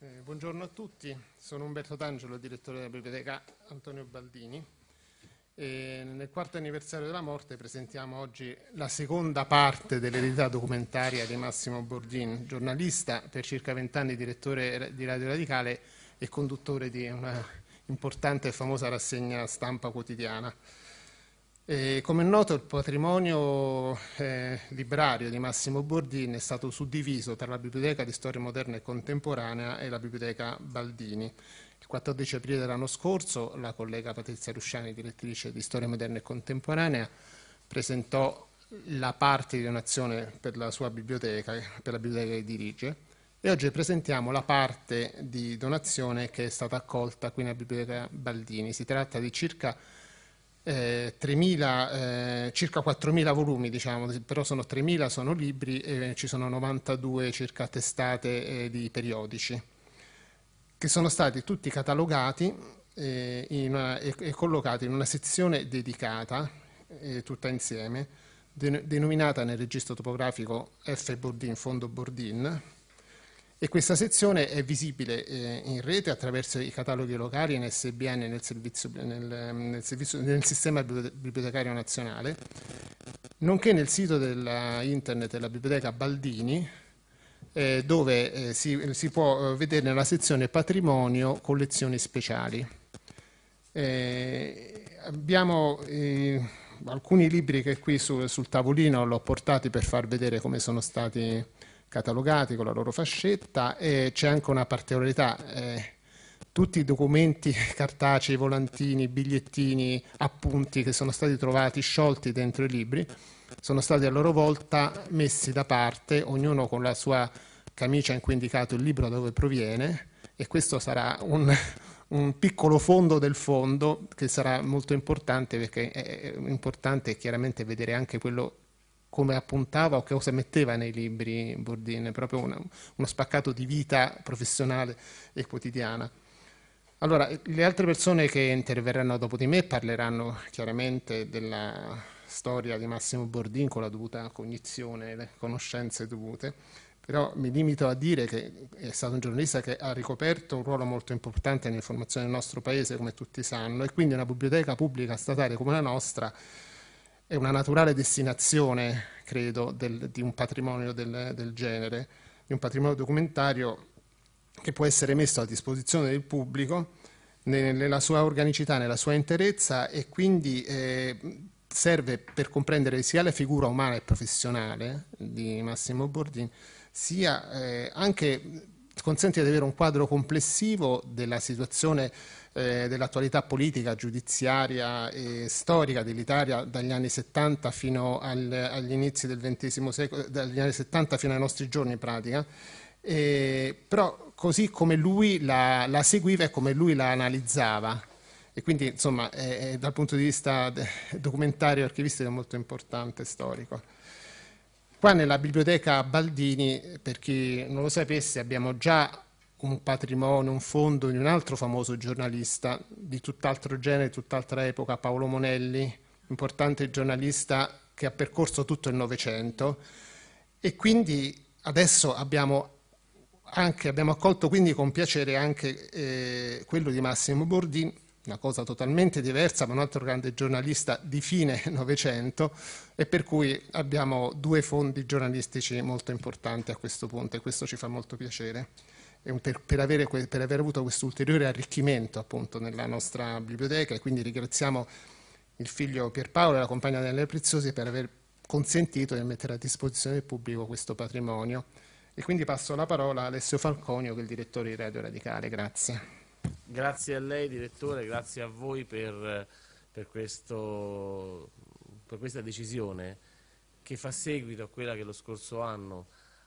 Eh, buongiorno a tutti, sono Umberto D'Angelo, direttore della biblioteca Antonio Baldini. E nel quarto anniversario della morte presentiamo oggi la seconda parte dell'eredità documentaria di Massimo Bordin, giornalista, per circa vent'anni direttore di Radio Radicale e conduttore di una importante e famosa rassegna stampa quotidiana. E, come è noto il patrimonio eh, librario di Massimo Bordini è stato suddiviso tra la Biblioteca di Storia Moderna e Contemporanea e la Biblioteca Baldini. Il 14 aprile dell'anno scorso la collega Patrizia Rusciani, direttrice di Storia Moderna e Contemporanea, presentò la parte di donazione per la sua biblioteca, per la biblioteca che dirige, e oggi presentiamo la parte di donazione che è stata accolta qui nella Biblioteca Baldini. Si tratta di circa eh, 3.000, eh, circa 4.000 volumi, diciamo, però sono 3.000 sono libri e ci sono 92 circa testate eh, di periodici, che sono stati tutti catalogati eh, una, e, e, collocati in una sezione dedicata, eh, tutta insieme, denominata nel registro topografico F. Bordin, Fondo Bordin, e questa sezione è visibile eh, in rete attraverso i cataloghi locali in SBN nel, servizio, nel, nel, servizio, nel sistema bibliotecario nazionale, nonché nel sito della internet della biblioteca Baldini eh, dove eh, si, si, può eh, vedere nella sezione patrimonio collezioni speciali. Eh, abbiamo eh, alcuni libri che qui sul, sul tavolino l'ho portati per far vedere come sono stati catalogati con la loro fascetta e c'è anche una particolarità. Eh, tutti i documenti cartacei, volantini, bigliettini, appunti che sono stati trovati sciolti dentro i libri, sono stati a loro volta messi da parte, ognuno con la sua camicia in cui è indicato il libro da dove proviene e questo sarà un, un piccolo fondo del fondo che sarà molto importante perché è importante chiaramente vedere anche quello come appuntava o che cosa metteva nei libri Bourdin, proprio una, uno spaccato di vita professionale e quotidiana. Allora, le altre persone che interverranno dopo di me parleranno chiaramente della storia di Massimo Bordin con la dovuta cognizione, le conoscenze dovute, però mi limito a dire che è stato un giornalista che ha ricoperto un ruolo molto importante nell'informazione del nostro paese, come tutti sanno, e quindi una biblioteca pubblica statale come la nostra è una naturale destinazione, credo, del, di un patrimonio del, del, genere, di un patrimonio documentario che può essere messo a disposizione del pubblico nella sua organicità, nella sua interezza e quindi eh, serve per comprendere sia la figura umana e professionale di Massimo Bordin, sia eh, anche consente di avere un quadro complessivo della situazione eh, dell'attualità politica, giudiziaria e storica dell'Italia dagli anni 70 fino al, agli inizi del XX secolo, dagli anni 70 fino ai nostri giorni in pratica. Eh, però così come lui la, la seguiva e come lui la analizzava. E quindi, insomma, eh, dal punto di vista documentario e archivistico è molto importante, storico. Qua nella biblioteca Baldini, per chi non lo sapesse, abbiamo già un patrimonio, un fondo di un altro famoso giornalista di tutt'altro genere, tutt'altra epoca, Paolo Monelli, importante giornalista che ha percorso tutto il Novecento e quindi adesso abbiamo, anche, abbiamo accolto con piacere anche eh, quello di Massimo Bordin, una cosa totalmente diversa, ma un altro grande giornalista di fine Novecento e per cui abbiamo due fondi giornalistici molto importanti a questo punto e questo ci fa molto piacere per, per, avere, per, aver avuto questo ulteriore arricchimento appunto nella nostra biblioteca e quindi ringraziamo il figlio Pierpaolo e la compagna delle Preziosi per aver consentito di mettere a disposizione del pubblico questo patrimonio. E quindi passo la parola a Alessio Falconio, che è il direttore di Radio Radicale. Grazie. Grazie a lei, direttore, grazie a voi per, per, questo, per questa decisione che fa seguito a quella che lo scorso anno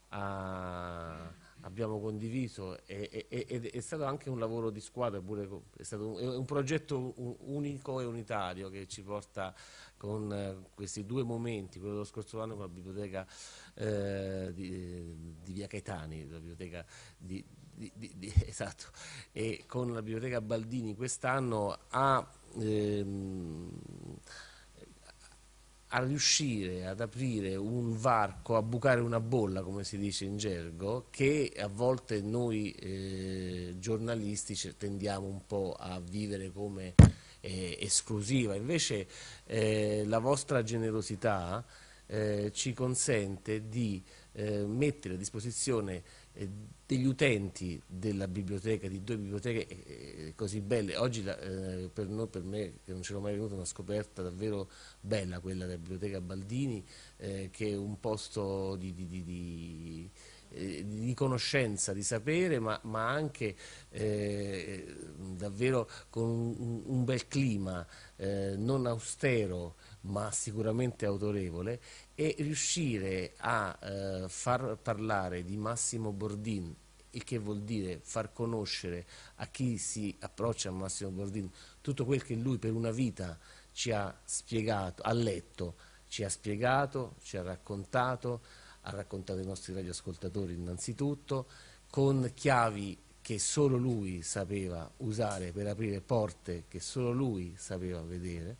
ha abbiamo condiviso e, e, ed è stato anche un lavoro di squadra, pure, è stato un, un, progetto unico e unitario che ci porta con eh, questi due momenti, quello dello scorso anno con la biblioteca eh, di, di, Via Caetani, la biblioteca di, di, esatto, e con la biblioteca Baldini quest'anno a... Ehm, a riuscire ad aprire un varco, a bucare una bolla, come si dice in gergo, che a volte noi eh, giornalisti tendiamo un po' a vivere come eh, esclusiva. Invece eh, la vostra generosità eh, ci consente di eh, mettere a disposizione eh, degli utenti della biblioteca, di due biblioteche eh, eh, così belle. Oggi eh, per, noi, per me, che non ce l'ho mai venuta, è una scoperta davvero bella quella della biblioteca Baldini, eh, che è un posto di, di, di, di eh, di conoscenza, di sapere, ma, ma anche eh, davvero con un, un bel clima, eh, non austero ma sicuramente autorevole e riuscire a eh, far parlare di Massimo Bordin il che vuol dire far conoscere a chi si approccia a Massimo Bordin tutto quel che lui per una vita ci ha spiegato, ha letto, ci ha spiegato, ci ha raccontato, ha raccontato ai nostri radioascoltatori innanzitutto, con chiavi che solo lui sapeva usare per aprire porte che solo lui sapeva vedere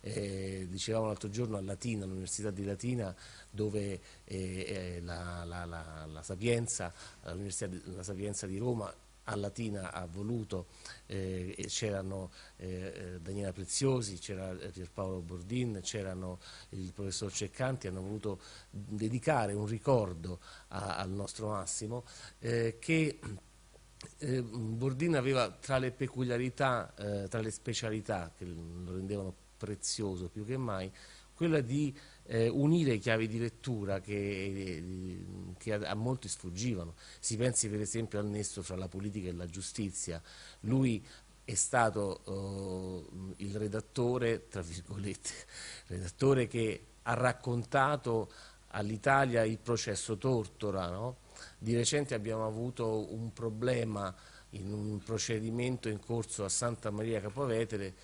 eh, dicevamo l'altro giorno a Latina, all'Università di Latina, dove eh, eh la, la, la, la, Sapienza, la Sapienza di Roma a Latina ha voluto, eh, c'erano eh, eh, Daniela Preziosi, c'era Pierpaolo Bordin, c'erano il professor Ceccanti, hanno voluto dedicare un ricordo a, al nostro Massimo eh, che eh, Bordin aveva tra le peculiarità, tra le specialità che lo rendevano prezioso più che mai, quella di eh, unire chiavi di lettura che, eh, che a, a, molti sfuggivano. Si pensi per esempio al nesso fra la politica e la giustizia. Lui è stato eh, il redattore, tra virgolette, redattore che ha raccontato all'Italia il processo Tortora. No? Di recente abbiamo avuto un problema in un procedimento in corso a Santa Maria Capovetere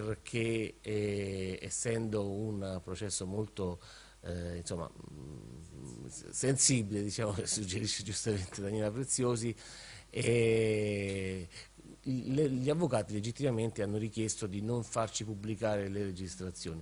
perché eh, essendo un processo molto eh, insomma, mm, sensibile, diciamo che suggerisce giustamente Daniela Preziosi, eh, gli avvocati legittimamente hanno richiesto di non farci pubblicare le registrazioni.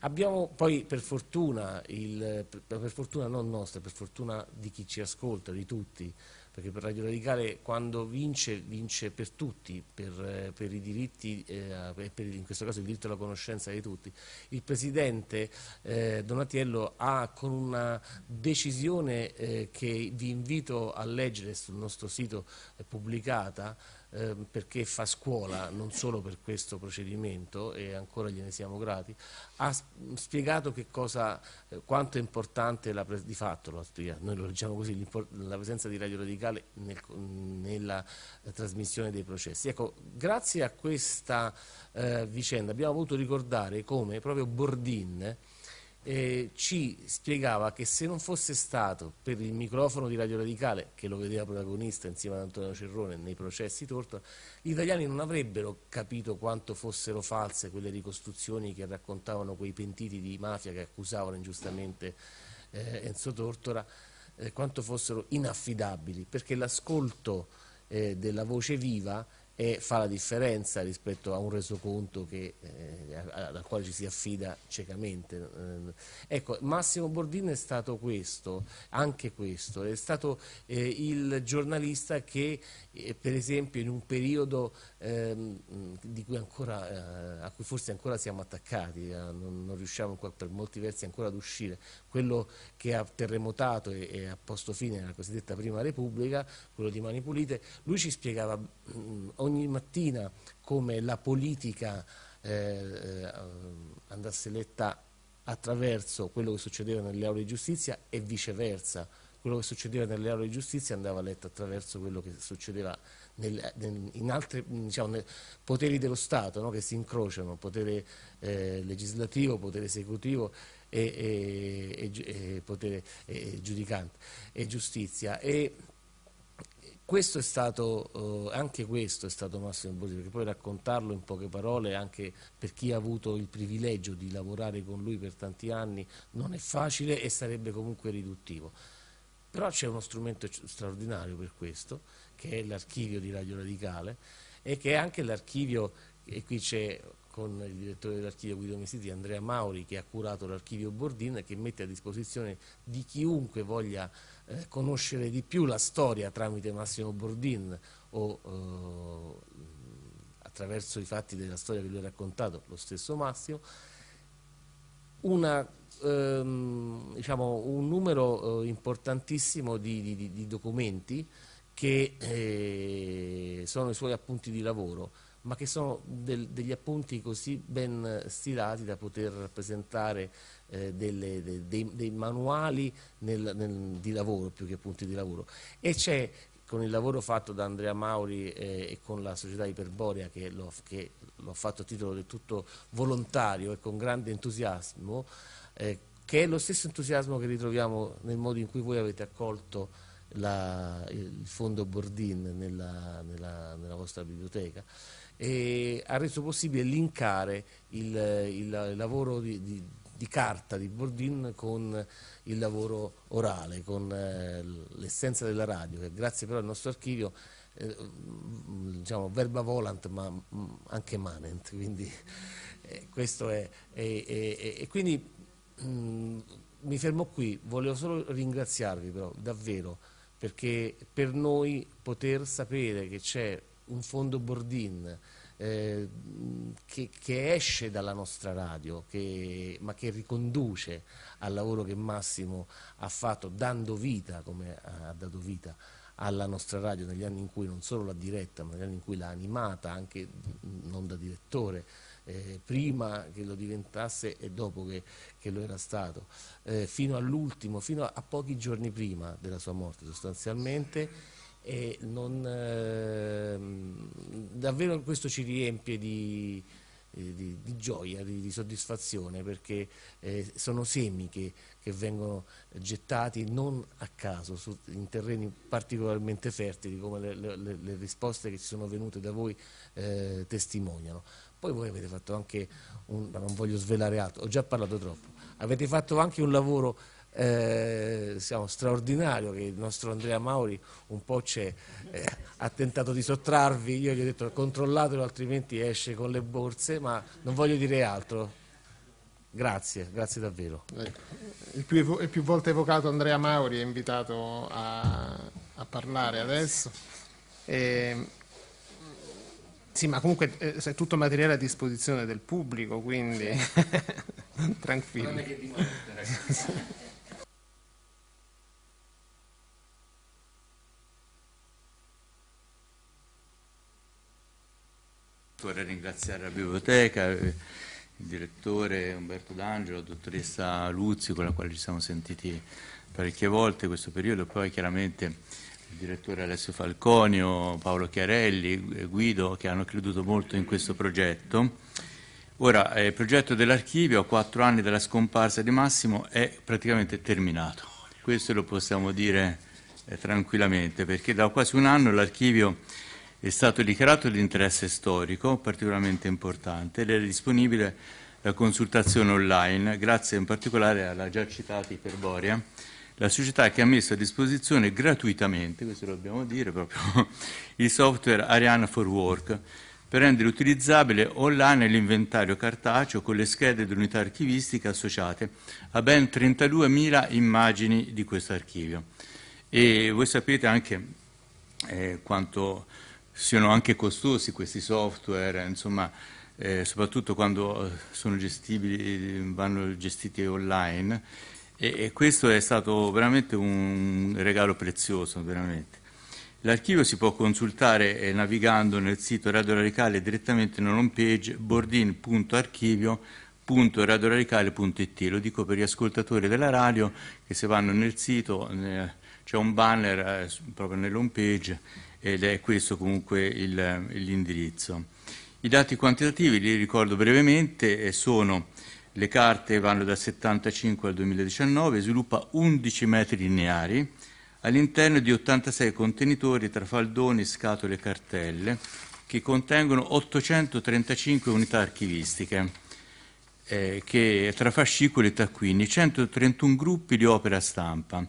Abbiamo poi per fortuna, il, per fortuna non nostra, per fortuna di chi ci ascolta, di tutti, perché per Radio Radicale quando vince, vince per tutti, per, eh, per i diritti, eh, in questo caso il diritto alla conoscenza di tutti. Il Presidente eh, Donatiello ha con una decisione eh, che vi invito a leggere sul nostro sito eh, pubblicata, Ehm, perché fa scuola non solo per questo procedimento e ancora gliene siamo grati, ha spiegato cosa, eh, quanto è importante, la di fatto lo ha noi lo leggiamo così, la presenza di Radio Radicale nel, nella eh, trasmissione dei processi. Ecco, grazie a questa eh, vicenda abbiamo voluto ricordare come proprio Bordin eh, ci spiegava che se non fosse stato per il microfono di Radio Radicale, che lo vedeva protagonista insieme ad Antonio Cerrone nei processi Tortora, gli italiani non avrebbero capito quanto fossero false quelle ricostruzioni che raccontavano quei pentiti di mafia che accusavano ingiustamente eh, Enzo Tortora, eh, quanto fossero inaffidabili, perché l'ascolto eh, della voce viva e fa la differenza rispetto a un resoconto che, eh, al quale ci si affida ciecamente. Eh, ecco, Massimo Bordin è stato questo, anche questo, è stato eh, il giornalista che eh, per esempio in un periodo ehm, cui ancora, eh, a cui forse ancora siamo attaccati, eh, non, non, riusciamo per molti versi ancora ad uscire. Quello che ha terremotato e, e ha posto fine alla cosiddetta Prima Repubblica, quello di Mani Pulite, lui ci spiegava mh, ogni mattina come la politica eh, eh andasse letta attraverso quello che succedeva nelle aule di giustizia e viceversa. Quello che succedeva nelle aule di giustizia andava letto attraverso quello che succedeva nel, in altri mm, diciamo, poteri dello Stato no? che si incrociano, potere eh, legislativo, potere esecutivo e, e, e potere e, giudicante e giustizia. E, questo è stato, eh, anche questo è stato Massimo Bosi, perché poi raccontarlo in poche parole anche per chi ha avuto il privilegio di lavorare con lui per tanti anni non è facile e sarebbe comunque riduttivo. Però c'è uno strumento straordinario per questo che è l'archivio di Radio Radicale e che è anche l'archivio, e qui c'è con il direttore dell'archivio Guido Messiti, Andrea Mauri, che ha curato l'archivio Bordin, e che mette a disposizione di chiunque voglia eh, conoscere di più la storia tramite Massimo Bordin o eh, attraverso i fatti della storia che lui ha raccontato, lo stesso Massimo, una, ehm, diciamo, un numero eh, importantissimo di, di, di documenti che eh, sono i suoi appunti di lavoro, ma che sono del, degli appunti così ben stilati da poter rappresentare eh, delle, de, dei, dei, manuali nel, nel, di lavoro, più che appunti di lavoro. E c'è con il lavoro fatto da Andrea Mauri eh, e con la società Iperborea che l'ho, fatto a titolo del tutto volontario e con grande entusiasmo, eh, che è lo stesso entusiasmo che ritroviamo nel modo in cui voi avete accolto la, il fondo Bordin nella, nella, nella vostra biblioteca e ha reso possibile linkare il, il lavoro di, di, di, carta di Bordin con il lavoro orale, con eh, l'essenza della radio, che grazie però al nostro archivio eh, diciamo verba volant ma mh, mm, anche manent, quindi eh, questo è, è, è, è quindi mh, mm, mi fermo qui, volevo solo ringraziarvi però davvero perché per noi poter sapere che c'è un fondo Bordin eh, che, che, esce dalla nostra radio, che, ma che riconduce al lavoro che Massimo ha fatto dando vita, come ha dato vita alla nostra radio negli anni in cui non solo l'ha diretta, ma negli anni in cui l'ha animata, anche mm, non da direttore, eh, prima che lo diventasse e dopo che, che lo era stato, eh, fino all'ultimo, fino a, a, pochi giorni prima della sua morte sostanzialmente. E non, ehm, davvero questo ci riempie di, eh, di, di, gioia, di, di soddisfazione, perché eh, sono semi che, che, vengono gettati non a caso su, in terreni particolarmente fertili, come le, le, le risposte che ci sono venute da voi eh, testimoniano. Poi voi avete fatto anche, un, non voglio svelare altro, ho già parlato troppo, avete fatto anche un lavoro eh, siamo, straordinario che il nostro Andrea Mauri un po' c'è, eh, ha tentato di sottrarvi, io gli ho detto controllatelo altrimenti esce con le borse, ma non voglio dire altro. Grazie, grazie davvero. Il, più, il, più, volte evocato Andrea Mauri è invitato a, a parlare adesso. E ehm, sì, ma comunque eh, è tutto materiale a disposizione del pubblico, quindi sì. tranquillo. Non è che di Vorrei ringraziare la biblioteca, il direttore Umberto D'Angelo, la dottoressa Luzzi, con la quale ci siamo sentiti parecchie volte in questo periodo, e poi chiaramente il direttore Alessio Falconio, Paolo Chiarelli, Guido che hanno creduto molto in questo progetto. Ora, eh, il progetto dell'archivio a quattro anni dalla scomparsa di Massimo è praticamente terminato, questo lo possiamo dire eh, tranquillamente perché da quasi un anno l'archivio è stato dichiarato di interesse storico particolarmente importante ed è disponibile la consultazione online grazie in particolare alla già citata Iperboria la società che ha messo a disposizione gratuitamente, questo lo dobbiamo dire proprio, il software Ariane for Work per rendere utilizzabile online l'inventario cartaceo con le schede dell'unità archivistica associate a ben 32.000 immagini di questo archivio. E voi sapete anche eh, quanto siano anche costosi questi software, insomma, eh, soprattutto quando eh, sono gestibili, vanno gestiti online e, e questo è stato veramente un regalo prezioso, veramente. L'archivio si può consultare eh, navigando nel sito Radio Radicale direttamente home page bordin.archivio.radioradicale.it. Lo dico per gli ascoltatori della radio che se vanno nel sito eh, c'è un banner eh, proprio nell'home page ed è questo comunque l'indirizzo. I dati quantitativi, li ricordo brevemente, sono le carte vanno dal 75 al 2019, sviluppa 11 metri lineari all'interno di 86 contenitori tra faldoni, scatole e cartelle che contengono 835 unità archivistiche. Eh, che tra fascicoli e taccuini, 131 gruppi di opera stampa.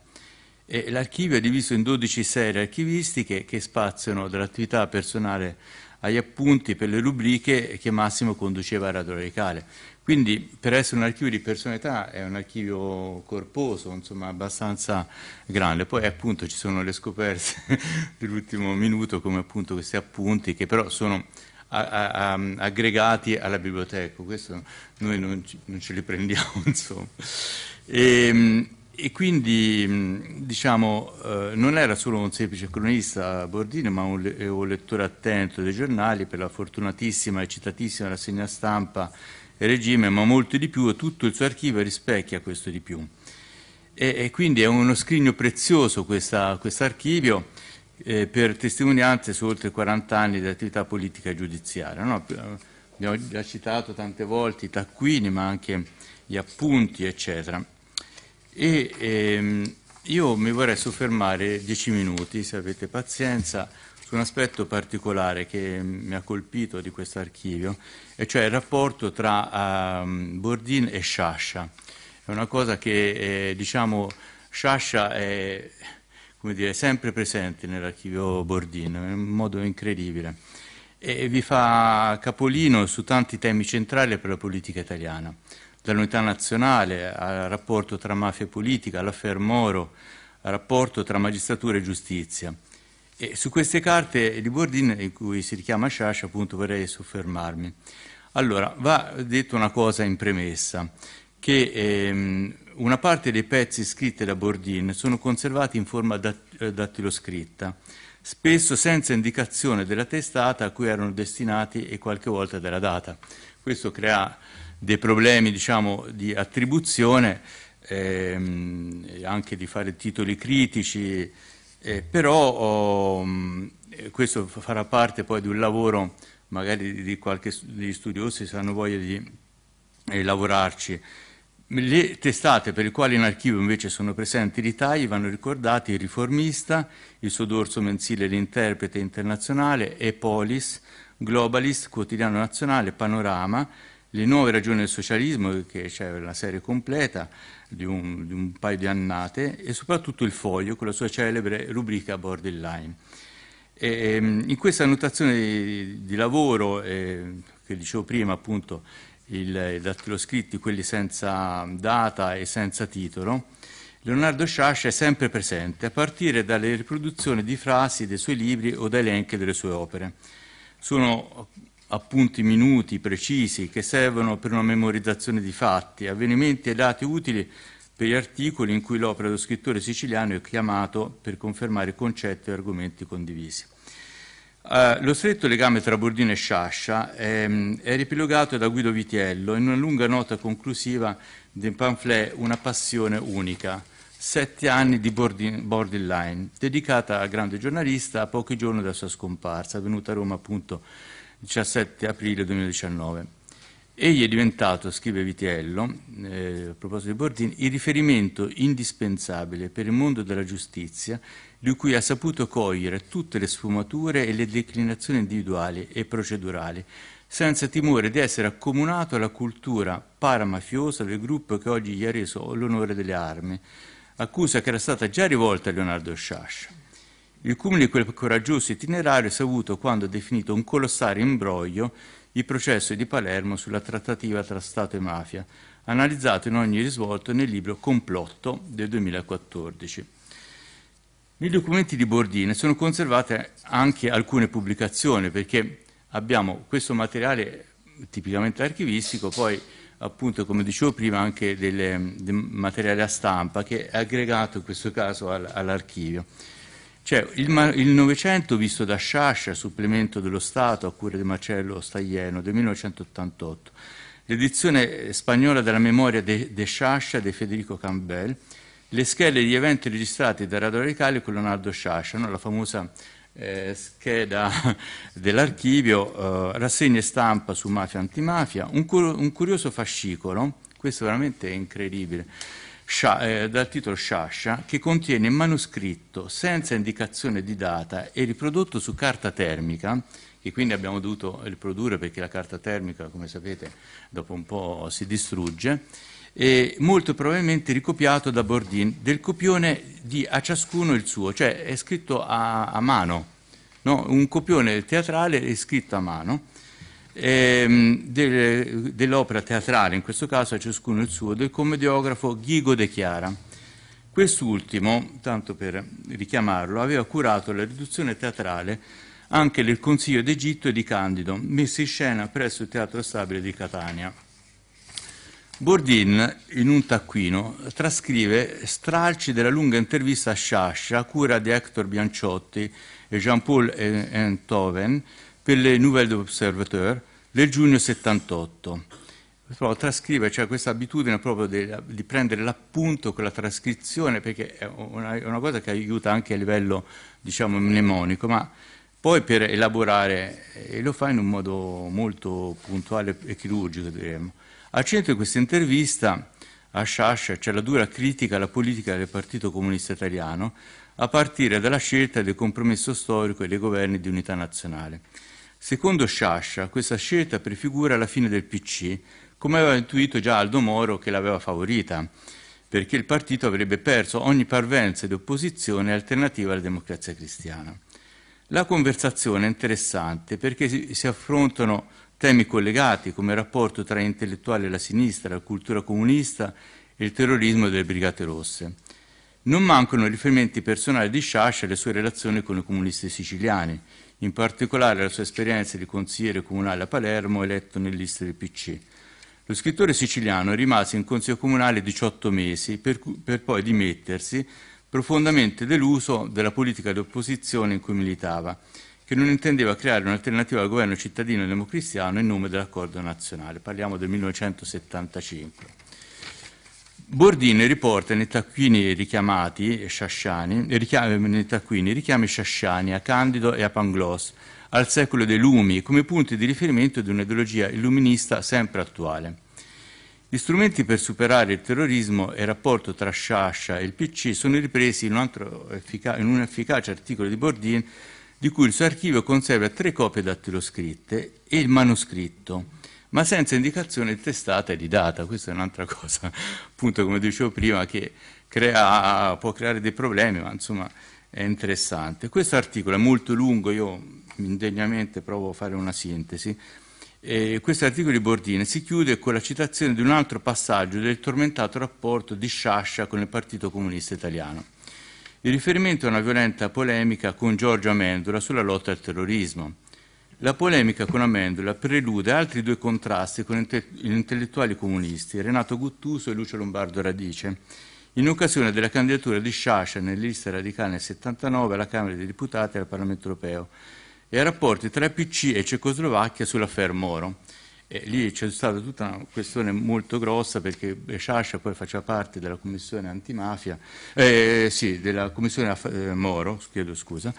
l'archivio è diviso in 12 serie archivistiche che spaziano dall'attività personale agli appunti per le rubriche che Massimo conduceva a Radio Radicale. Quindi per essere un archivio di personalità è un archivio corposo, insomma abbastanza grande. Poi appunto ci sono le scoperte dell'ultimo minuto come appunto questi appunti che però sono a, a, a, aggregati alla biblioteca, questo noi non, ci, non ce li prendiamo insomma. E, ehm, e quindi mm, diciamo eh, non era solo un semplice cronista Bordino ma un, un lettore attento dei giornali per la fortunatissima e citatissima rassegna stampa regime, ma molto di più, e tutto il suo archivio rispecchia questo di più. E, e quindi è uno scrigno prezioso questo archivio eh, per testimonianze su oltre 40 anni di attività politica e giudiziaria. No? Eh, abbiamo già citato tante volte i taccuini, ma anche gli appunti, eccetera. E, ehm, io mi vorrei soffermare 10 minuti, se avete pazienza, su un aspetto particolare che mi ha colpito di questo archivio, e cioè il rapporto tra um, ehm, Bordin e Sciascia. È una cosa che, eh, diciamo, Sciascia è dire, sempre presente nell'archivio Bordin, in un modo incredibile, e vi fa capolino su tanti temi centrali per la politica italiana, dall'unità nazionale al rapporto tra mafia e politica, all'affermoro, al rapporto tra magistratura e giustizia. E su queste carte di Bordin, in cui si richiama Sciascia, appunto vorrei soffermarmi. Allora, va detto una cosa in premessa, che ehm, una parte dei pezzi scritti da Bordin sono conservati in forma dat- eh, dattiloscritta, spesso senza indicazione della testata a cui erano destinati e qualche volta della data. Questo crea dei problemi diciamo, di attribuzione, ehm, anche di fare titoli critici, eh, però oh, questo farà parte poi di un lavoro magari di qualche degli studiosi se hanno voglia di eh, lavorarci. Le testate per le quali in archivio invece sono presenti i ritagli vanno ricordati Il Riformista, il suo dorso mensile L'Interprete Internazionale, Epolis, Globalist, Quotidiano Nazionale, Panorama, Le Nuove Ragioni del Socialismo, che c'è la serie completa, di un, di un paio di annate e soprattutto il foglio con la sua celebre rubrica Borderline. E, ehm, in questa annotazione di, di lavoro, eh, che dicevo prima appunto, il, i dattiloscritti, quelli senza data e senza titolo, Leonardo Sciascia è sempre presente, a partire dalle riproduzioni di frasi dei suoi libri o da elenchi delle sue opere. Sono appunti minuti precisi che servono per una memorizzazione di fatti, avvenimenti e dati utili per gli articoli in cui l'opera dello scrittore siciliano è chiamato per confermare concetti e argomenti condivisi. Eh, lo stretto legame tra Bordino e Sciascia ehm, è ripilogato da Guido Vitiello in una lunga nota conclusiva del pamphlet Una passione unica, sette anni di Borderline, dedicata al grande giornalista a pochi giorni dalla sua scomparsa, venuta a Roma appunto 17 aprile 2019. Egli è diventato, scrive Vitiello, eh, a proposito di Bordini, il riferimento indispensabile per il mondo della giustizia, di cui ha saputo cogliere tutte le sfumature e le declinazioni individuali e procedurali, senza timore di essere accomunato alla cultura paramafiosa del gruppo che oggi gli ha reso l'onore delle armi, accusa che era stata già rivolta a Leonardo Sciascia. Il cumulo di quel coraggioso itinerario si è avuto quando ha definito un colossale imbroglio il processo di Palermo sulla trattativa tra Stato e mafia, analizzato in ogni risvolto nel libro Complotto del 2014. Nei documenti di Bordine sono conservate anche alcune pubblicazioni, perché abbiamo questo materiale tipicamente archivistico, poi appunto come dicevo prima anche del, materiale a stampa che è aggregato in questo caso all'archivio. Cioè, il, Novecento visto da Sciascia, supplemento dello Stato a cura di Marcello Staglieno, del 1988. L'edizione eh, spagnola della memoria de, de Sciascia di Federico Campbell, le schede di eventi registrati da Radio Radicale con Leonardo Sciascia, no? la famosa eh, scheda dell'archivio, eh, e stampa su mafia e antimafia, un, cur un curioso fascicolo, questo veramente è incredibile eh, dal titolo Sciascia, che contiene manoscritto senza indicazione di data e riprodotto su carta termica, che quindi abbiamo dovuto riprodurre perché la carta termica, come sapete, dopo un po' si distrugge, e molto probabilmente ricopiato da Bordin, del copione di a ciascuno il suo, cioè è scritto a, a mano, no? un copione teatrale è scritto a mano, ehm, del, dell'opera teatrale, in questo caso a ciascuno il suo, del commediografo Ghigo De Chiara. Quest'ultimo, tanto per richiamarlo, aveva curato la riduzione teatrale anche del Consiglio d'Egitto e di Candido, messi in scena presso il Teatro Stabile di Catania. Bordin, in un taccuino, trascrive stralci della lunga intervista a Sciascia, a cura di Hector Bianciotti e Jean-Paul Enthoven per le Nouvelle d'Observateur, del giugno 78. Però trascrive, cioè questa abitudine proprio di, di prendere l'appunto con la trascrizione, perché è una, è una, cosa che aiuta anche a livello, diciamo, mnemonico, ma poi per elaborare, e lo fa in un modo molto puntuale e chirurgico, diremmo. Al centro di questa intervista a Sciascia c'è la dura critica alla politica del Partito Comunista Italiano, a partire dalla scelta del compromesso storico e dei governi di unità nazionale. Secondo Sciascia, questa scelta prefigura la fine del PC, come aveva intuito già Aldo Moro che l'aveva favorita, perché il partito avrebbe perso ogni parvenza di opposizione alternativa alla democrazia cristiana. La conversazione è interessante perché si, si affrontano temi collegati come il rapporto tra intellettuali e la sinistra, la cultura comunista e il terrorismo delle Brigate Rosse. Non mancano riferimenti personali di Sciascia alle sue relazioni con i comunisti siciliani, in particolare la sua esperienza di consigliere comunale a Palermo eletto nelle del PC. Lo scrittore siciliano rimase in consiglio comunale 18 mesi per, per poi dimettersi profondamente deluso della politica d'opposizione in cui militava, che non intendeva creare un'alternativa al governo cittadino democristiano in nome dell'accordo nazionale. Parliamo del 1975. Bordini riporta nei taccuini richiamati Sciasciani, richiam- eh, nei taccuini richiami Sciasciani a Candido e a Pangloss, al secolo dei lumi, come punti di riferimento di un'ideologia illuminista sempre attuale. Gli strumenti per superare il terrorismo e il rapporto tra Sciascia e il PC sono ripresi in un, effica- in un efficace articolo di Bordin di cui il suo archivio conserva tre copie dattiloscritte e il manoscritto ma senza indicazione di testata e di data. Questa è un'altra cosa, appunto come dicevo prima, che crea, può creare dei problemi, ma insomma è interessante. Questo articolo è molto lungo, io indegnamente provo a fare una sintesi. E questo articolo di Bordine si chiude con la citazione di un altro passaggio del tormentato rapporto di Sciascia con il Partito Comunista Italiano. Il riferimento a una violenta polemica con Giorgio Amendola sulla lotta al terrorismo. La polemica con Amendola prelude altri due contrasti con gli intellettuali comunisti, Renato Guttuso e Lucio Lombardo Radice, in occasione della candidatura di Sciascia nell'Ista radicale nel 79 alla Camera dei Deputati e al Parlamento Europeo, e ai rapporti tra PC e Cecoslovacchia sull'affair Moro. E lì c'è stata tutta una questione molto grossa perché Sciascia poi faceva parte della commissione antimafia, eh, sì, della commissione eh, Moro, chiedo scusa,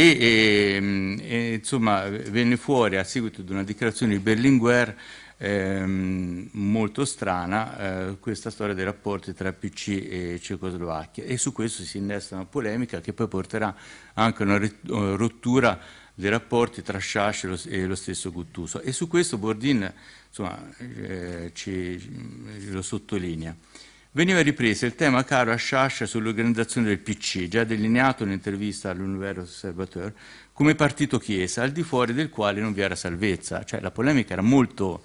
e, e, ehm, e, insomma venne fuori a seguito di una dichiarazione di Berlinguer ehm, molto strana eh, questa storia dei rapporti tra PC e Cecoslovacchia e su questo si innesta una polemica che poi porterà anche a una eh, rottura dei rapporti tra Sciascia e lo stesso Guttuso e su questo Bordin insomma, eh, ci, lo sottolinea veniva ripreso il tema caro a Sciascia sull'organizzazione del PC, già delineato in un'intervista all'Univero Observateur, come partito Chiesa, al di fuori del quale non vi era salvezza. Cioè la polemica era molto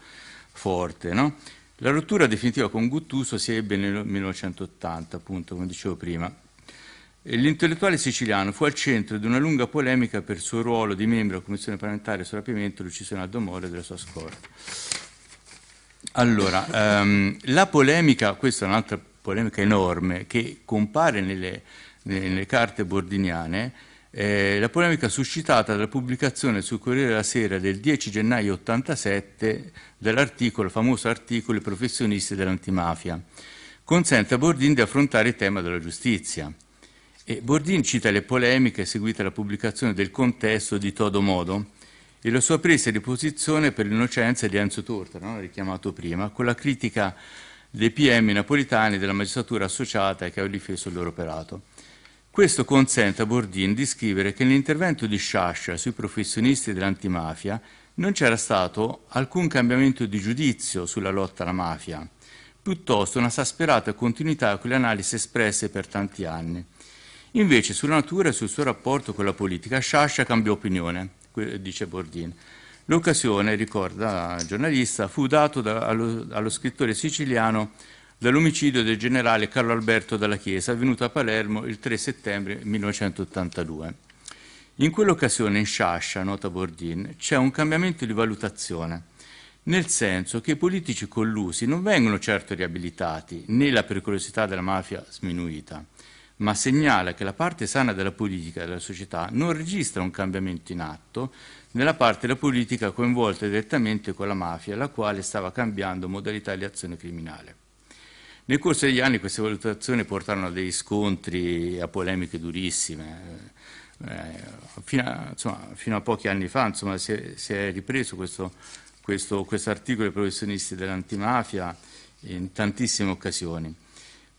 forte, no? La rottura definitiva con Guttuso si ebbe nel 1980, appunto, come dicevo prima. L'intellettuale siciliano fu al centro di una lunga polemica per il suo ruolo di membro della Commissione parlamentare sul rapimento, e l'uccisione a Domore e della sua scorta. Allora, um, la polemica, questa è un'altra polemica enorme che compare nelle, nelle carte bordiniane, eh, la polemica suscitata dalla pubblicazione sul Corriere della Sera del 10 gennaio 87 dell'articolo, famoso articolo I professionisti dell'antimafia, consente a Bordin di affrontare il tema della giustizia. E Bordin cita le polemiche seguite alla pubblicazione del contesto di Todo Modo, e la sua presa di posizione per l'innocenza di Enzo Tortara, no? richiamato prima, con la critica dei PM napolitani della magistratura associata che aveva difeso il loro operato. Questo consente a Bordin di scrivere che nell'intervento di Sciascia sui professionisti dell'antimafia non c'era stato alcun cambiamento di giudizio sulla lotta alla mafia, piuttosto una sasperata continuità con le analisi espresse per tanti anni. Invece sulla natura e sul suo rapporto con la politica Sciascia cambiò opinione dice Bordin. L'occasione, ricorda il giornalista, fu dato da, allo, allo scrittore siciliano dall'omicidio del generale Carlo Alberto Dalla Chiesa avvenuto a Palermo il 3 settembre 1982. In quell'occasione in Sciascia, nota Bordin, c'è un cambiamento di valutazione, nel senso che i politici collusi non vengono certo riabilitati, né la pericolosità della mafia sminuita ma segnala che la parte sana della politica e della società non registra un cambiamento in atto nella parte della politica coinvolta direttamente con la mafia, la quale stava cambiando modalità di azione criminale. Nel corso degli anni queste valutazioni portarono a dei scontri e a polemiche durissime. Eh, fino, a, insomma, fino, a, pochi anni fa insomma, si, è, si, è, ripreso questo, questo, questo articolo dei professionisti dell'antimafia in tantissime occasioni.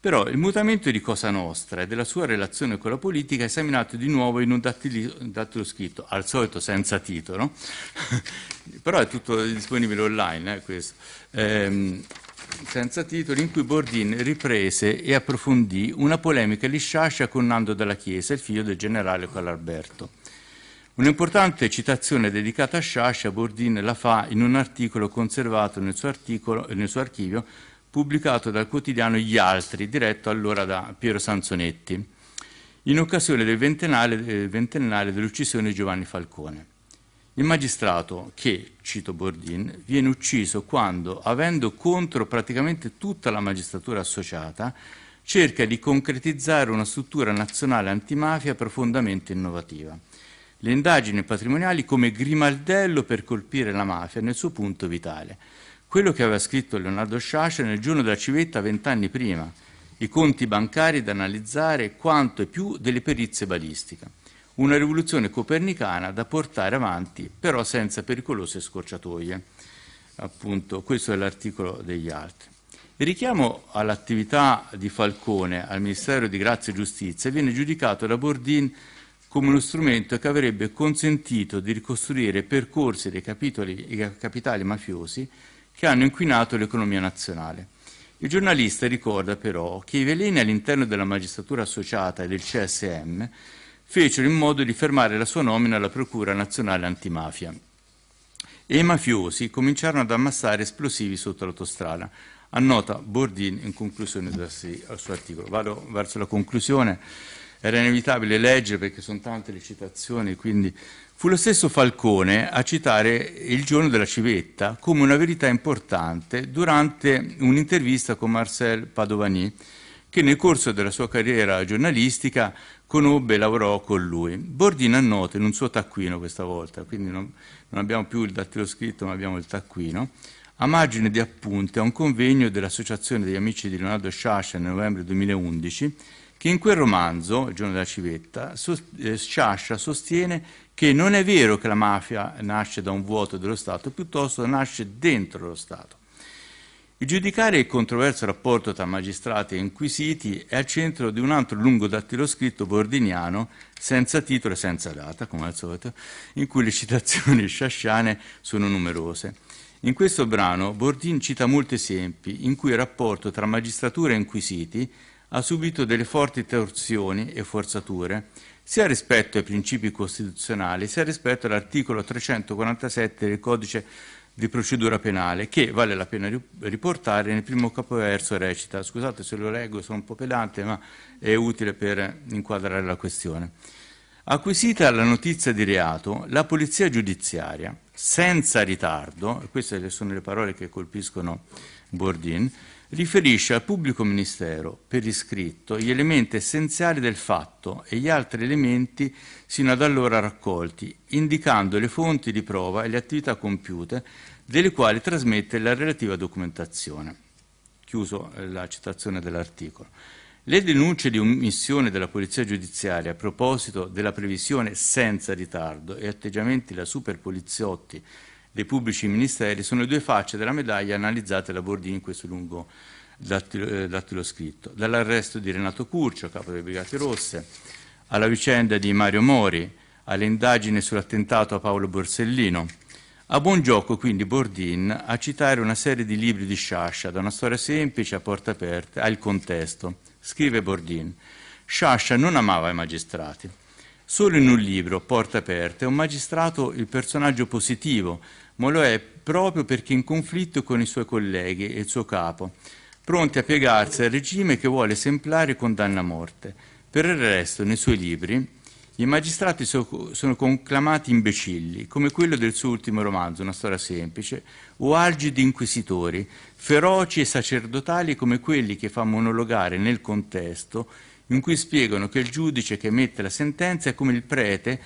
Però il mutamento di Cosa Nostra e della sua relazione con la politica è esaminato di nuovo in un dattilo scritto, al solito senza titolo, però è tutto disponibile online eh, questo. Ehm, senza titoli, in cui Bordin riprese e approfondì una polemica lisciascia con Nando della Chiesa, il figlio del generale Calalberto. Un'importante citazione dedicata a Sciascia, Bordin la fa in un articolo conservato nel suo, articolo, nel suo archivio pubblicato dal quotidiano Gli Altri, diretto allora da Piero Sanzonetti, in occasione del ventennale, eh, ventennale dell'uccisione di Giovanni Falcone. Il magistrato che, cito Bordin, viene ucciso quando, avendo contro praticamente tutta la magistratura associata, cerca di concretizzare una struttura nazionale antimafia profondamente innovativa. Le indagini patrimoniali come grimaldello per colpire la mafia nel suo punto vitale quello che aveva scritto Leonardo Sciascia nel giorno della civetta vent'anni prima, i conti bancari da analizzare quanto e più delle perizie balistiche. Una rivoluzione copernicana da portare avanti, però senza pericolose scorciatoie. Appunto, questo è l'articolo degli altri. Il richiamo all'attività di Falcone al Ministero di Grazia e Giustizia viene giudicato da Bordin come uno strumento che avrebbe consentito di ricostruire percorsi dei capitoli, capitali mafiosi che hanno inquinato l'economia nazionale. Il giornalista ricorda però che i veleni all'interno della magistratura associata e del CSM fecero in modo di fermare la sua nomina alla Procura nazionale antimafia e i mafiosi cominciarono ad ammassare esplosivi sotto l'autostrada, annota Bordin in conclusione del suo articolo. Vado verso la conclusione, era inevitabile leggere perché sono tante le citazioni, quindi Fu lo stesso Falcone a citare il giorno della civetta come una verità importante durante un'intervista con Marcel Padovani, che nel corso della sua carriera giornalistica conobbe e lavorò con lui. Bordino annota in un suo taccuino questa volta, quindi non, non abbiamo più il dattilo scritto ma abbiamo il taccuino, a margine di appunti a un convegno dell'Associazione degli Amici di Leonardo Sciascia nel novembre 2011, che in quel romanzo, Il giorno della civetta, eh, Sciascia sostiene che non è vero che la mafia nasce da un vuoto dello Stato, piuttosto nasce dentro lo Stato. Il giudicare il controverso rapporto tra magistrati e inquisiti è al centro di un altro lungo dattilo scritto bordiniano, senza titolo e senza data, come al solito, in cui le citazioni sciasciane sono numerose. In questo brano Bordin cita molti esempi in cui il rapporto tra magistratura e inquisiti ha subito delle forti torsioni e forzature sia rispetto ai principi costituzionali sia rispetto all'articolo 347 del codice di procedura penale che vale la pena riportare nel primo capoverso recita scusate se lo leggo sono un po' pedante ma è utile per inquadrare la questione acquisita la notizia di reato la polizia giudiziaria senza ritardo queste sono le parole che colpiscono Bourdin riferisce al pubblico ministero per iscritto gli elementi essenziali del fatto e gli altri elementi sino ad allora raccolti, indicando le fonti di prova e le attività compiute delle quali trasmette la relativa documentazione. Chiuso eh, la citazione dell'articolo. Le denunce di omissione della Polizia Giudiziaria a proposito della previsione senza ritardo e atteggiamenti da poliziotti dei pubblici ministeri sono le due facce della medaglia analizzate da Bordini in questo lungo eh, dattilo scritto. Dall'arresto di Renato Curcio, capo delle Brigate Rosse, alla vicenda di Mario Mori, alle indagini sull'attentato a Paolo Borsellino. A buon gioco quindi Bordin a citare una serie di libri di Sciascia, da una storia semplice a porte aperte al contesto. Scrive Bordin, Sciascia non amava i magistrati. Solo in un libro, Porta aperte, è un magistrato il personaggio positivo ma lo è proprio perché in conflitto con i suoi colleghi e il suo capo, pronti a piegarsi al regime che vuole esemplare condanna a morte. Per il resto, nei suoi libri, i magistrati so sono conclamati imbecilli, come quello del suo ultimo romanzo, Una storia semplice, o algidi inquisitori, feroci e sacerdotali come quelli che fa monologare nel contesto in cui spiegano che il giudice che emette la sentenza è come il prete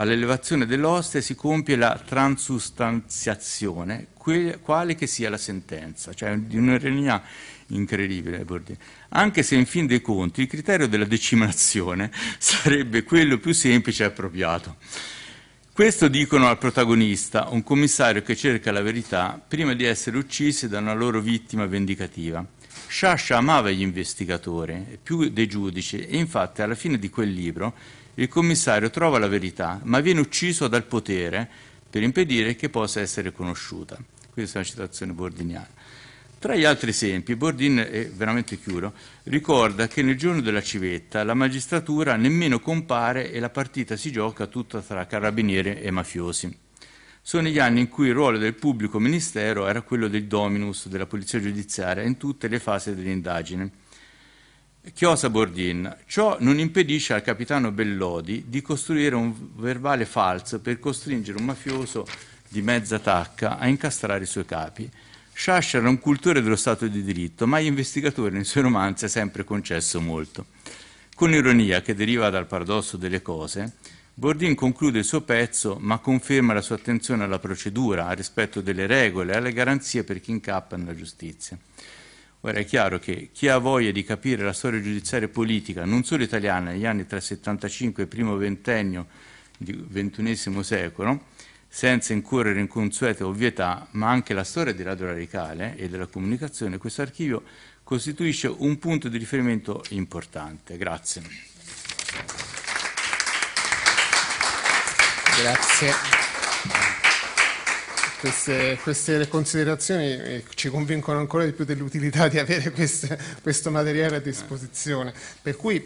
All'elevazione dell'oste si compie la transustanziazione, quale che sia la sentenza, cioè di un'ironia incredibile. dire. Anche se in fin dei conti il criterio della decimazione sarebbe quello più semplice e appropriato. Questo dicono al protagonista, un commissario che cerca la verità prima di essere uccisi da una loro vittima vendicativa. Sciascia amava gli investigatori, più dei giudici, e infatti alla fine di quel libro il commissario trova la verità, ma viene ucciso dal potere per impedire che possa essere conosciuta. Questa è una citazione bordiniana. Tra gli altri esempi, Bordin, e veramente chiudo, ricorda che nel giorno della civetta la magistratura nemmeno compare e la partita si gioca tutta tra carabinieri e mafiosi. Sono gli anni in cui il ruolo del pubblico ministero era quello del dominus della polizia giudiziaria in tutte le fasi dell'indagine Chiosa Bordin, ciò non impedisce al capitano Bellodi di costruire un verbale falso per costringere un mafioso di mezza tacca a incastrare i suoi capi. Sciascia era un cultore dello Stato di diritto, ma agli investigatori nei suoi romanzi ha sempre concesso molto. Con ironia che deriva dal paradosso delle cose, Bordin conclude il suo pezzo ma conferma la sua attenzione alla procedura, al rispetto delle regole e alle garanzie per chi incappa nella giustizia. Ora è chiaro che chi ha voglia di capire la storia giudiziaria politica, non solo italiana, negli anni tra 75 e primo ventennio del XXI secolo, senza incorrere in consuete ovvietà, ma anche la storia di Radio Radicale e della comunicazione, questo archivio costituisce un punto di riferimento importante. Grazie. Grazie queste, queste, considerazioni eh, ci convincono ancora di più dell'utilità di avere queste, questo materiale a disposizione. Per cui,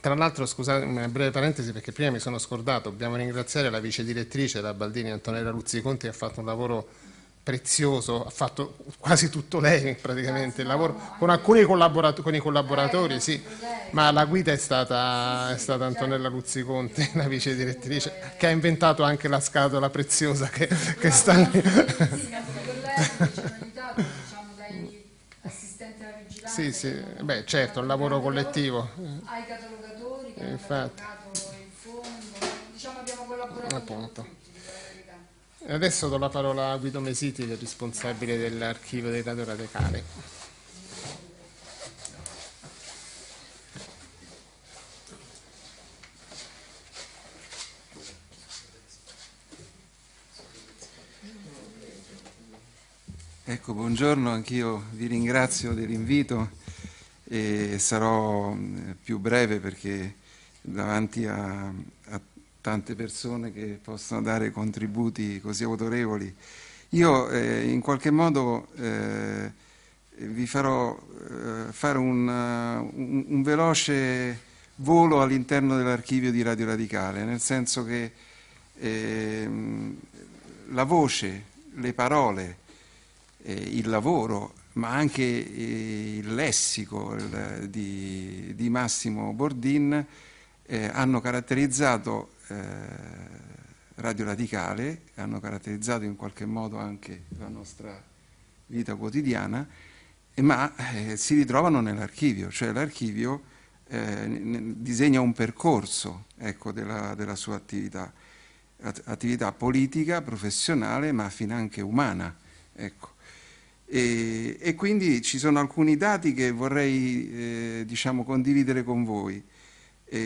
tra l'altro, scusate una breve parentesi perché prima mi sono scordato, dobbiamo ringraziare la vice direttrice della Baldini, Antonella Luzzi Conti, che ha fatto un lavoro prezioso, ha fatto quasi tutto lei praticamente il lavoro, con alcuni collaboratori, con i collaboratori sì, ma la guida è stata, è stata Antonella Luzzi Conte, la vice direttrice, che ha inventato anche la scatola preziosa che, che sta lì. Sì, diciamo, sì, beh certo, il lavoro collettivo. Ai catalogatori che Infatti. hanno in fondo, diciamo abbiamo collaborato. Appunto. Adesso do la parola a Guido Mesiti, il responsabile dell'archivio della Dorate Cane. Ecco, buongiorno, anch'io vi ringrazio dell'invito e sarò eh, più breve perché davanti a, a tante persone che possono dare contributi così autorevoli. Io eh, in qualche modo eh, vi farò eh, fare un, eh, un, un, veloce volo all'interno dell'archivio di Radio Radicale, nel senso che ehm, la voce, le parole, eh, il lavoro, ma anche eh, il lessico il, di, di, Massimo Bordin hanno caratterizzato eh, radio radicale, hanno caratterizzato in qualche modo anche la nostra vita quotidiana, ma eh, si ritrovano nell'archivio, cioè l'archivio eh, disegna un percorso ecco, della, della, sua attività, attività politica, professionale, ma fin anche umana. Ecco. E, e, quindi ci sono alcuni dati che vorrei eh, diciamo, condividere con voi. Eh,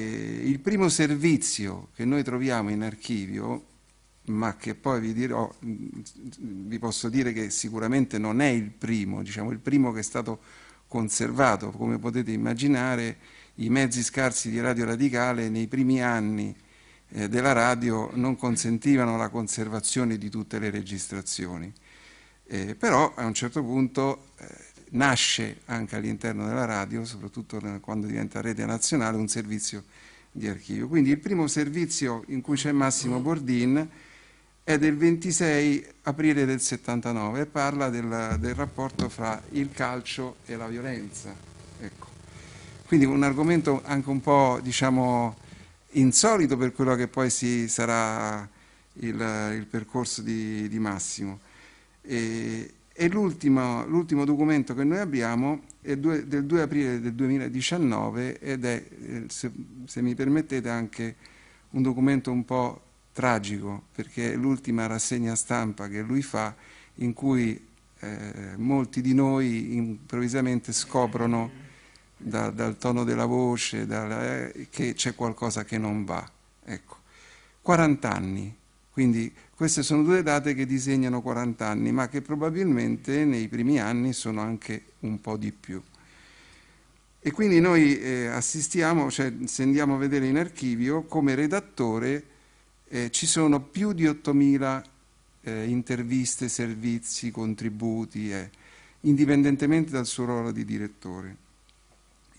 il primo servizio che noi troviamo in archivio, ma che poi vi, dirò, vi posso dire che sicuramente non è il primo, diciamo il primo che è stato conservato, come potete immaginare, i mezzi scarsi di radio radicale nei primi anni eh, della radio non consentivano la conservazione di tutte le registrazioni. Eh, però a un certo punto eh, nasce anche all'interno della radio, soprattutto quando diventa rete nazionale, un servizio di archivio. Quindi il primo servizio in cui c'è Massimo Bordin è del 26 aprile del 79 e parla del, del rapporto fra il calcio e la violenza. Ecco. Quindi un argomento anche un po' diciamo, insolito per quello che poi sarà il, il, percorso di, di Massimo. E, e l'ultimo, l'ultimo documento che noi abbiamo è due, del 2 aprile del 2019 ed è, eh, se, se mi permettete, anche un documento un po' tragico, perché è l'ultima rassegna stampa che lui fa in cui eh, molti di noi improvvisamente scoprono da, dal tono della voce dalla, eh, che c'è qualcosa che non va. Ecco. 40 anni, quindi queste sono due date che disegnano 40 anni, ma che probabilmente nei primi anni sono anche un po' di più. E quindi noi eh, assistiamo, cioè se andiamo a vedere in archivio, come redattore eh, ci sono più di 8.000 eh, interviste, servizi, contributi, eh, indipendentemente dal suo ruolo di direttore.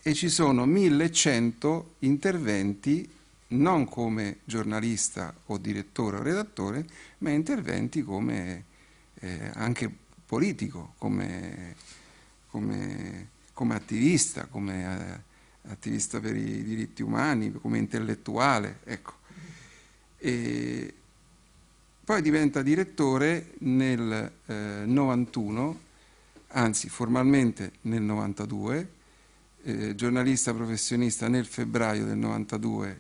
E ci sono 1.100 interventi non come giornalista o direttore o redattore, ma interventi come eh, anche politico, come, come, come attivista, come eh, attivista per i diritti umani, come intellettuale. Ecco. E poi diventa direttore nel eh, 91, anzi formalmente nel 92, eh, giornalista professionista nel febbraio del 92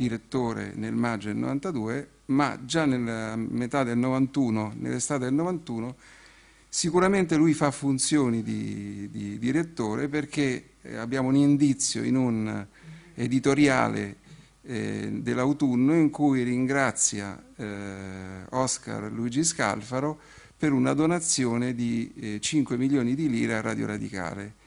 direttore nel maggio del 92, ma già nella metà del 91, nell'estate del 91, sicuramente lui fa funzioni di, di direttore perché eh, abbiamo un indizio in un editoriale eh, dell'autunno in cui ringrazia eh, Oscar Luigi Scalfaro per una donazione di eh, 5 milioni di lire a Radio Radicale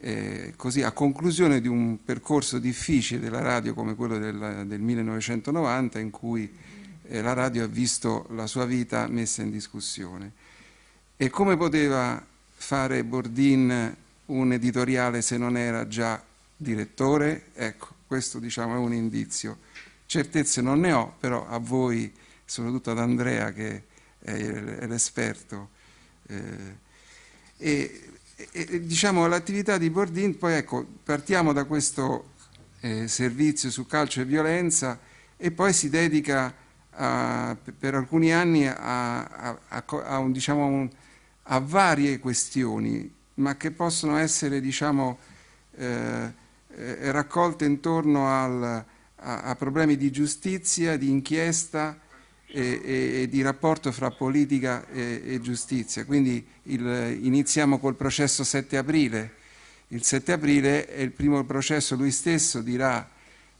eh, così a conclusione di un percorso difficile della radio come quello del, del 1990 in cui eh, la radio ha visto la sua vita messa in discussione. E come poteva fare Bordin un editoriale se non era già direttore? Ecco, questo diciamo è un indizio. Certezze non ne ho, però a voi, soprattutto ad Andrea che è l'esperto, eh, e diciamo l'attività di Bordin, poi ecco, partiamo da questo eh, servizio su calcio e violenza e poi si dedica a, per alcuni anni a, a, a un, diciamo, un, varie questioni, ma che possono essere diciamo, eh, eh raccolte intorno al, a problemi di giustizia, di inchiesta, e, e, e di rapporto fra politica e, e giustizia. Quindi il, iniziamo col processo 7 aprile. Il 7 aprile è il primo processo, lui stesso dirà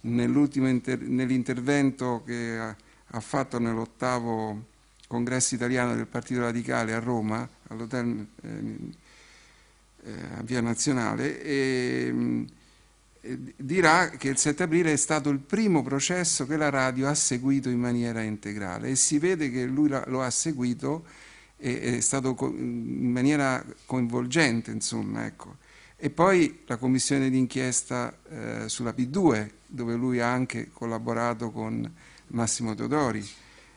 nell'intervento che ha, ha fatto nell'ottavo congresso italiano del Partito Radicale a Roma, all'hotel eh, eh, a Via Nazionale, e, eh, dirà che il 7 aprile è stato il primo processo che la radio ha seguito in maniera integrale e si vede che lui lo ha seguito è stato in maniera coinvolgente, insomma, ecco. E poi la commissione d'inchiesta eh, sulla P2, dove lui ha anche collaborato con Massimo Teodori.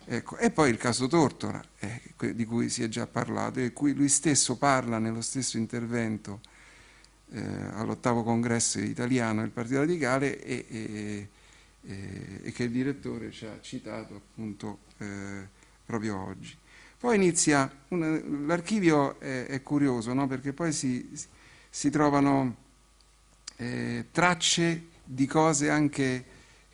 Ecco. E poi il caso Tortora, eh, di cui si è già parlato e di cui lui stesso parla nello stesso intervento eh, all'ottavo congresso italiano del Partito Radicale e, e, e, e, che il direttore ci ha citato appunto eh, proprio oggi. Poi inizia, l'archivio è, è, curioso no? perché poi si, si trovano eh, tracce di cose anche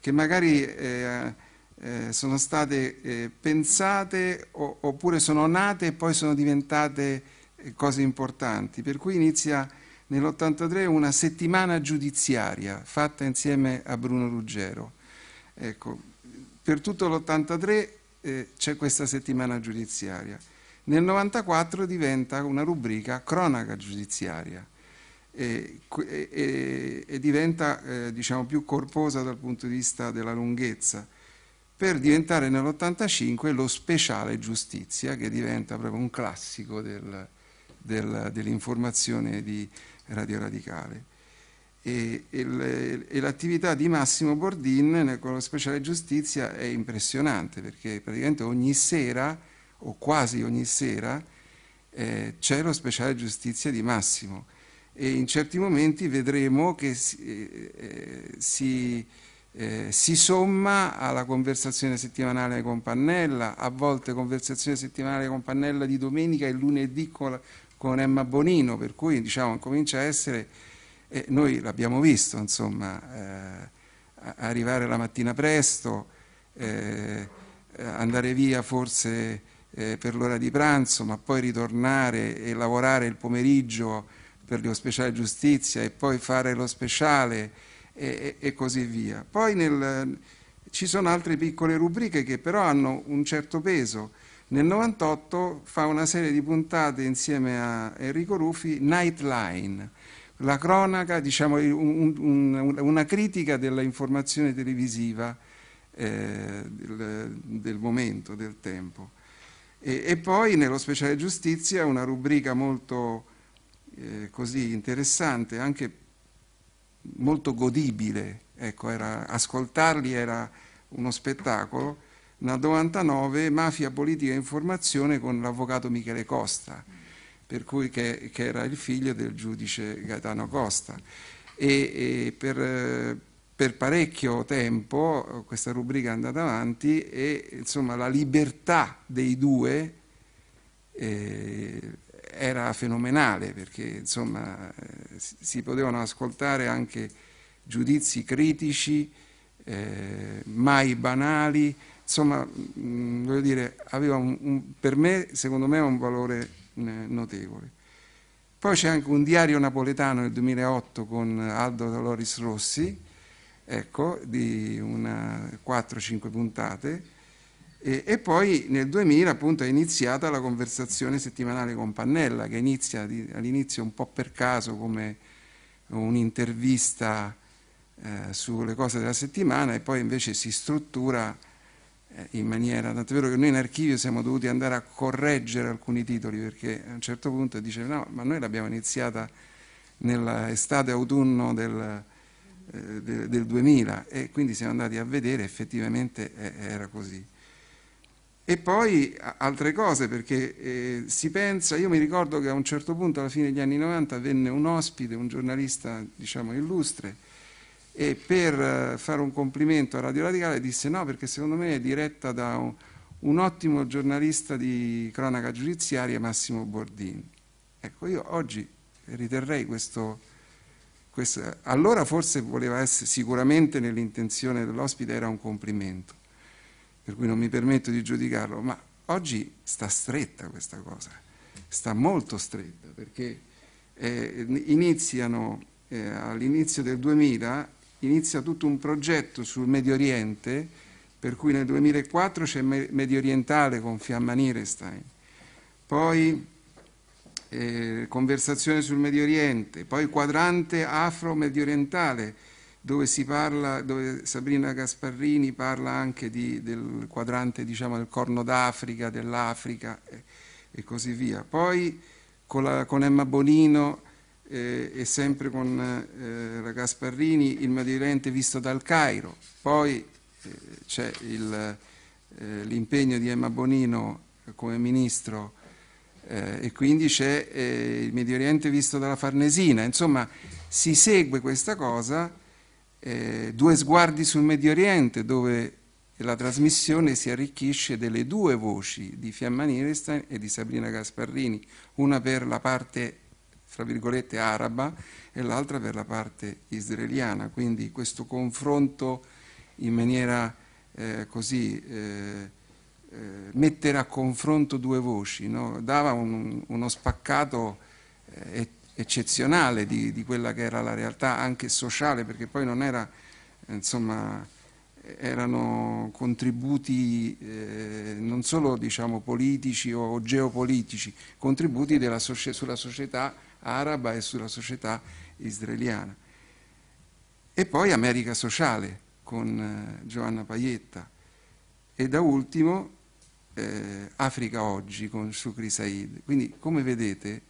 che magari eh, eh, sono state eh, pensate o, oppure sono nate e poi sono diventate cose importanti, per cui inizia nell'83 una settimana giudiziaria fatta insieme a Bruno Ruggero. Ecco, per tutto l'83 eh, c'è questa settimana giudiziaria. Nel 94 diventa una rubrica cronaca giudiziaria e, e, e diventa eh, diciamo più corposa dal punto di vista della lunghezza per diventare nell'85 lo speciale giustizia che diventa proprio un classico del, del, dell'informazione di, Radio Radicale. E, e, e l'attività di Massimo Bordin con lo speciale giustizia è impressionante perché praticamente ogni sera o quasi ogni sera eh, c'è lo speciale giustizia di Massimo e in certi momenti vedremo che si, eh, eh si, eh, si, somma alla conversazione settimanale con Pannella, a volte conversazione settimanale con Pannella di domenica e lunedì con la, con Emma Bonino, per cui diciamo comincia a essere, eh, noi l'abbiamo visto, insomma, eh, arrivare la mattina presto, eh, andare via forse eh, per l'ora di pranzo, ma poi ritornare e lavorare il pomeriggio per lo speciale giustizia e poi fare lo speciale e, e così via. Poi nel, ci sono altre piccole rubriche che però hanno un certo peso nel 98 fa una serie di puntate insieme a Enrico Ruffi, Nightline, la cronaca, diciamo, un, un, una critica dell'informazione televisiva eh, del, del, momento, del tempo. E, e, poi nello speciale giustizia una rubrica molto eh, così interessante, anche molto godibile, ecco, era, ascoltarli era uno spettacolo nel 99 Mafia, Politica e Informazione con l'avvocato Michele Costa, per cui che, che, era il figlio del giudice Gaetano Costa. E, e per, per, parecchio tempo questa rubrica è andata avanti e insomma, la libertà dei due eh, era fenomenale perché insomma, eh, si potevano ascoltare anche giudizi critici, eh, mai banali, insomma, mh, mm, voglio dire, aveva un, un, per me, secondo me, un valore mh, eh, notevole. Poi c'è anche un diario napoletano del 2008 con Aldo Doloris Rossi, ecco, di 4-5 puntate, e, e, poi nel 2000 appunto è iniziata la conversazione settimanale con Pannella, che inizia di, all'inizio un po' per caso come un'intervista eh, sulle cose della settimana e poi invece si struttura eh, in maniera, tant'è vero che noi in archivio siamo dovuti andare a correggere alcuni titoli perché a un certo punto dice no, ma noi l'abbiamo iniziata nell'estate-autunno eh, del, del, del, 2000 e quindi siamo andati a vedere effettivamente eh, era così. E poi altre cose perché eh, si pensa, io mi ricordo che a un certo punto alla fine degli anni 90 venne un ospite, un giornalista diciamo illustre, e per eh, fare un complimento a Radio Radicale disse no perché secondo me è diretta da un, un ottimo giornalista di cronaca giudiziaria Massimo Bordini. Ecco, io oggi riterrei questo, questo allora forse voleva essere sicuramente nell'intenzione dell'ospite era un complimento, per cui non mi permetto di giudicarlo, ma oggi sta stretta questa cosa, sta molto stretta perché eh, iniziano eh, all'inizio del 2000 inizia tutto un progetto sul Medio Oriente, per cui nel 2004 c'è Medio Orientale con Fiamma Nierestein, poi eh, Conversazione sul Medio Oriente, poi Quadrante Afro-Medio Orientale, dove, parla, dove Sabrina Gasparrini parla anche di, del quadrante diciamo, del Corno d'Africa, dell'Africa e, e così via. Poi con, la, con Emma Bonino eh, e sempre con eh, eh, la Gasparrini, il Medio Oriente visto dal Cairo, poi eh, c'è eh, l'impegno di Emma Bonino eh, come ministro e quindi c'è il Medio Oriente visto dalla Farnesina, insomma si segue questa cosa, due sguardi sul Medio Oriente dove la trasmissione si arricchisce delle due voci di Fiamma Nierestein e di Sabrina Gasparrini, una per la parte tra virgolette araba e l'altra per la parte israeliana, quindi questo confronto in maniera eh, così eh, eh, mettere a confronto due voci, no? dava un, uno spaccato eh, eccezionale di, di, quella che era la realtà anche sociale, perché poi non era, insomma, erano contributi eh, non solo diciamo, politici o geopolitici, contributi della, sulla società araba e sulla società israeliana. E poi America Sociale con eh, Giovanna Paietta e da ultimo eh, Africa Oggi con Shukri Said. Quindi come vedete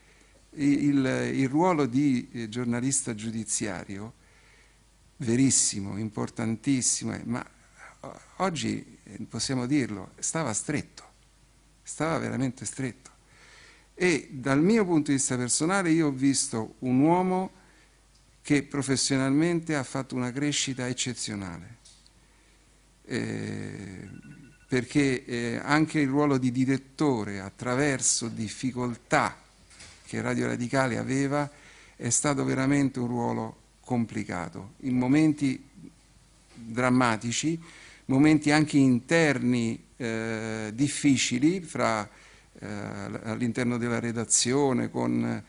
il, il ruolo di eh, giornalista giudiziario verissimo, importantissimo, eh, ma eh, oggi possiamo dirlo, stava stretto, stava veramente stretto e dal mio punto di vista personale io ho visto un uomo che professionalmente ha fatto una crescita eccezionale, eh, perché eh, anche il ruolo di direttore attraverso difficoltà che Radio Radicale aveva è stato veramente un ruolo complicato, in momenti drammatici, momenti anche interni eh, difficili fra eh, all'interno della redazione, con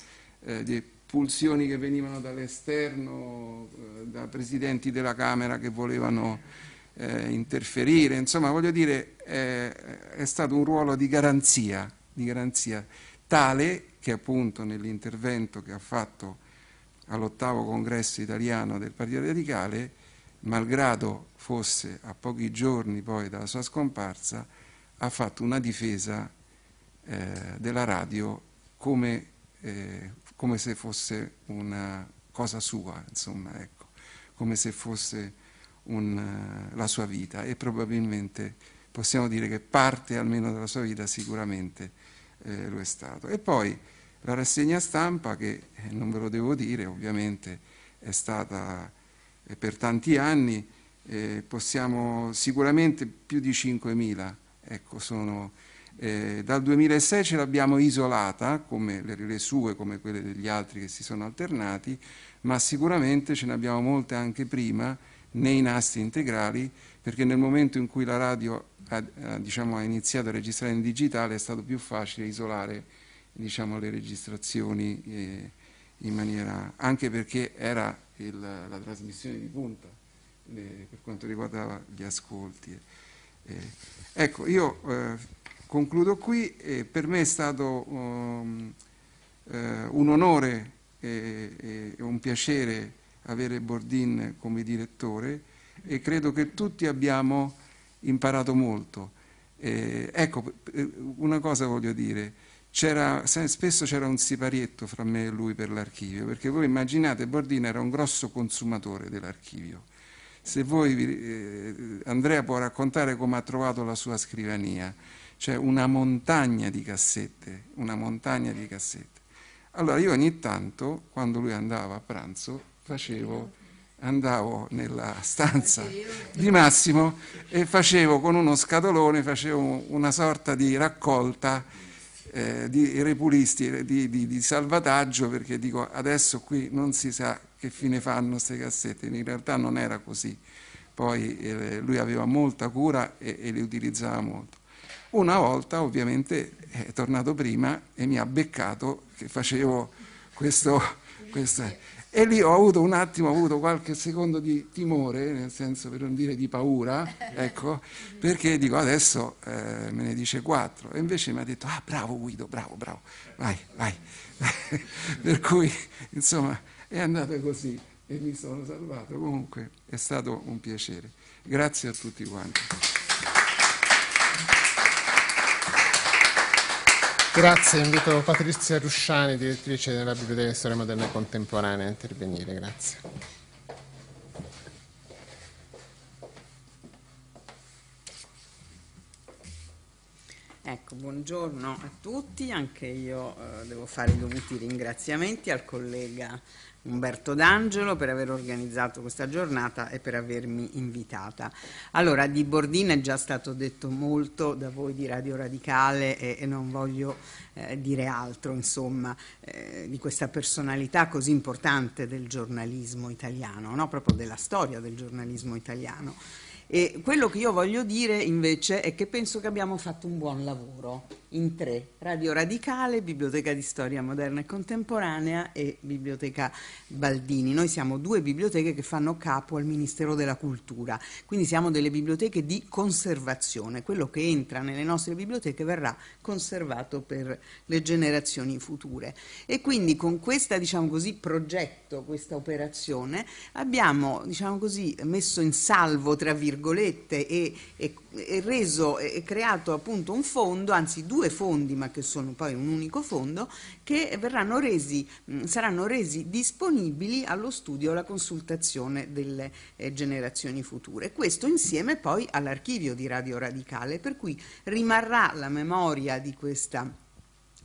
eh, pulsioni che venivano dall'esterno, eh, da presidenti della Camera che volevano interferire, insomma voglio dire è stato un ruolo di garanzia, di garanzia tale che appunto nell'intervento che ha fatto all'ottavo congresso italiano del Partito Radicale, malgrado fosse a pochi giorni poi dalla sua scomparsa, ha fatto una difesa eh, della radio come, eh, come, se fosse una cosa sua, insomma, ecco, come se fosse un, eh, la sua vita e probabilmente possiamo dire che parte almeno della sua vita sicuramente eh, lo è stato. E poi la rassegna stampa che, eh, non ve lo devo dire, ovviamente è stata eh, per tanti anni, possiamo sicuramente più di 5.000, ecco, sono eh, dal 2006 ce l'abbiamo isolata, come le, sue, come quelle degli altri che si sono alternati, ma sicuramente ce ne abbiamo molte anche prima nei nastri integrali, perché nel momento in cui la radio ha, ha, diciamo, ha iniziato a registrare in digitale è stato più facile isolare diciamo, le registrazioni eh, in maniera... anche perché era il, la trasmissione di punta eh, per quanto riguardava gli ascolti. Eh, ecco, io eh, Concludo qui, eh, per me è stato um, eh, un onore e, e un piacere avere Bordin come direttore e credo che tutti abbiamo imparato molto. Ecco, eh, ecco, una cosa voglio dire, spesso c'era un siparietto fra me e lui per l'archivio, perché voi immaginate Bordin era un grosso consumatore dell'archivio. Se voi, eh, Andrea può raccontare come ha trovato la sua scrivania c'è una montagna di cassette, una montagna di cassette. Allora io ogni tanto, quando lui andava a pranzo, facevo, andavo nella stanza di Massimo e facevo con uno scatolone, facevo una sorta di raccolta eh, di repulisti, di, di, di salvataggio, perché dico adesso qui non si sa che fine fanno queste cassette, in realtà non era così. Poi eh, lui aveva molta cura e, e le utilizzava molto. Una volta ovviamente è tornato prima e mi ha beccato che facevo questo, questo e lì ho avuto un attimo, ho avuto qualche secondo di timore, nel senso per non dire di paura, ecco, perché dico adesso eh, me ne dice quattro e invece mi ha detto ah bravo Guido, bravo, bravo, vai, vai. per cui insomma è andato così e mi sono salvato, comunque è stato un piacere. Grazie a tutti quanti. Grazie, invito Patrizia Rusciani, direttrice della Biblioteca di Storia Moderna e Contemporanea, a intervenire. Grazie. Ecco, buongiorno a tutti, anche io eh, devo fare i dovuti ringraziamenti al collega Umberto D'Angelo per aver organizzato questa giornata e per avermi invitata. Allora, di Bordina è già stato detto molto da voi di Radio Radicale e, e non voglio eh, dire altro, insomma, eh, di questa personalità così importante del giornalismo italiano, no? proprio della storia del giornalismo italiano. E quello che io voglio dire invece è che penso che abbiamo fatto un buon lavoro in tre, Radio Radicale, Biblioteca di Storia Moderna e Contemporanea e Biblioteca Baldini. Noi siamo due biblioteche che fanno capo al Ministero della Cultura, quindi siamo delle biblioteche di conservazione. Quello che entra nelle nostre biblioteche verrà conservato per le generazioni future. E quindi con questo diciamo progetto, questa operazione, abbiamo diciamo così, messo in salvo, tra virgolette, e, e reso e creato appunto un fondo, anzi due fondi, ma che sono poi un unico fondo, che resi, mm, saranno resi disponibili allo studio e alla consultazione delle eh, generazioni future. Questo insieme poi all'archivio di Radio Radicale, per cui rimarrà la memoria di questa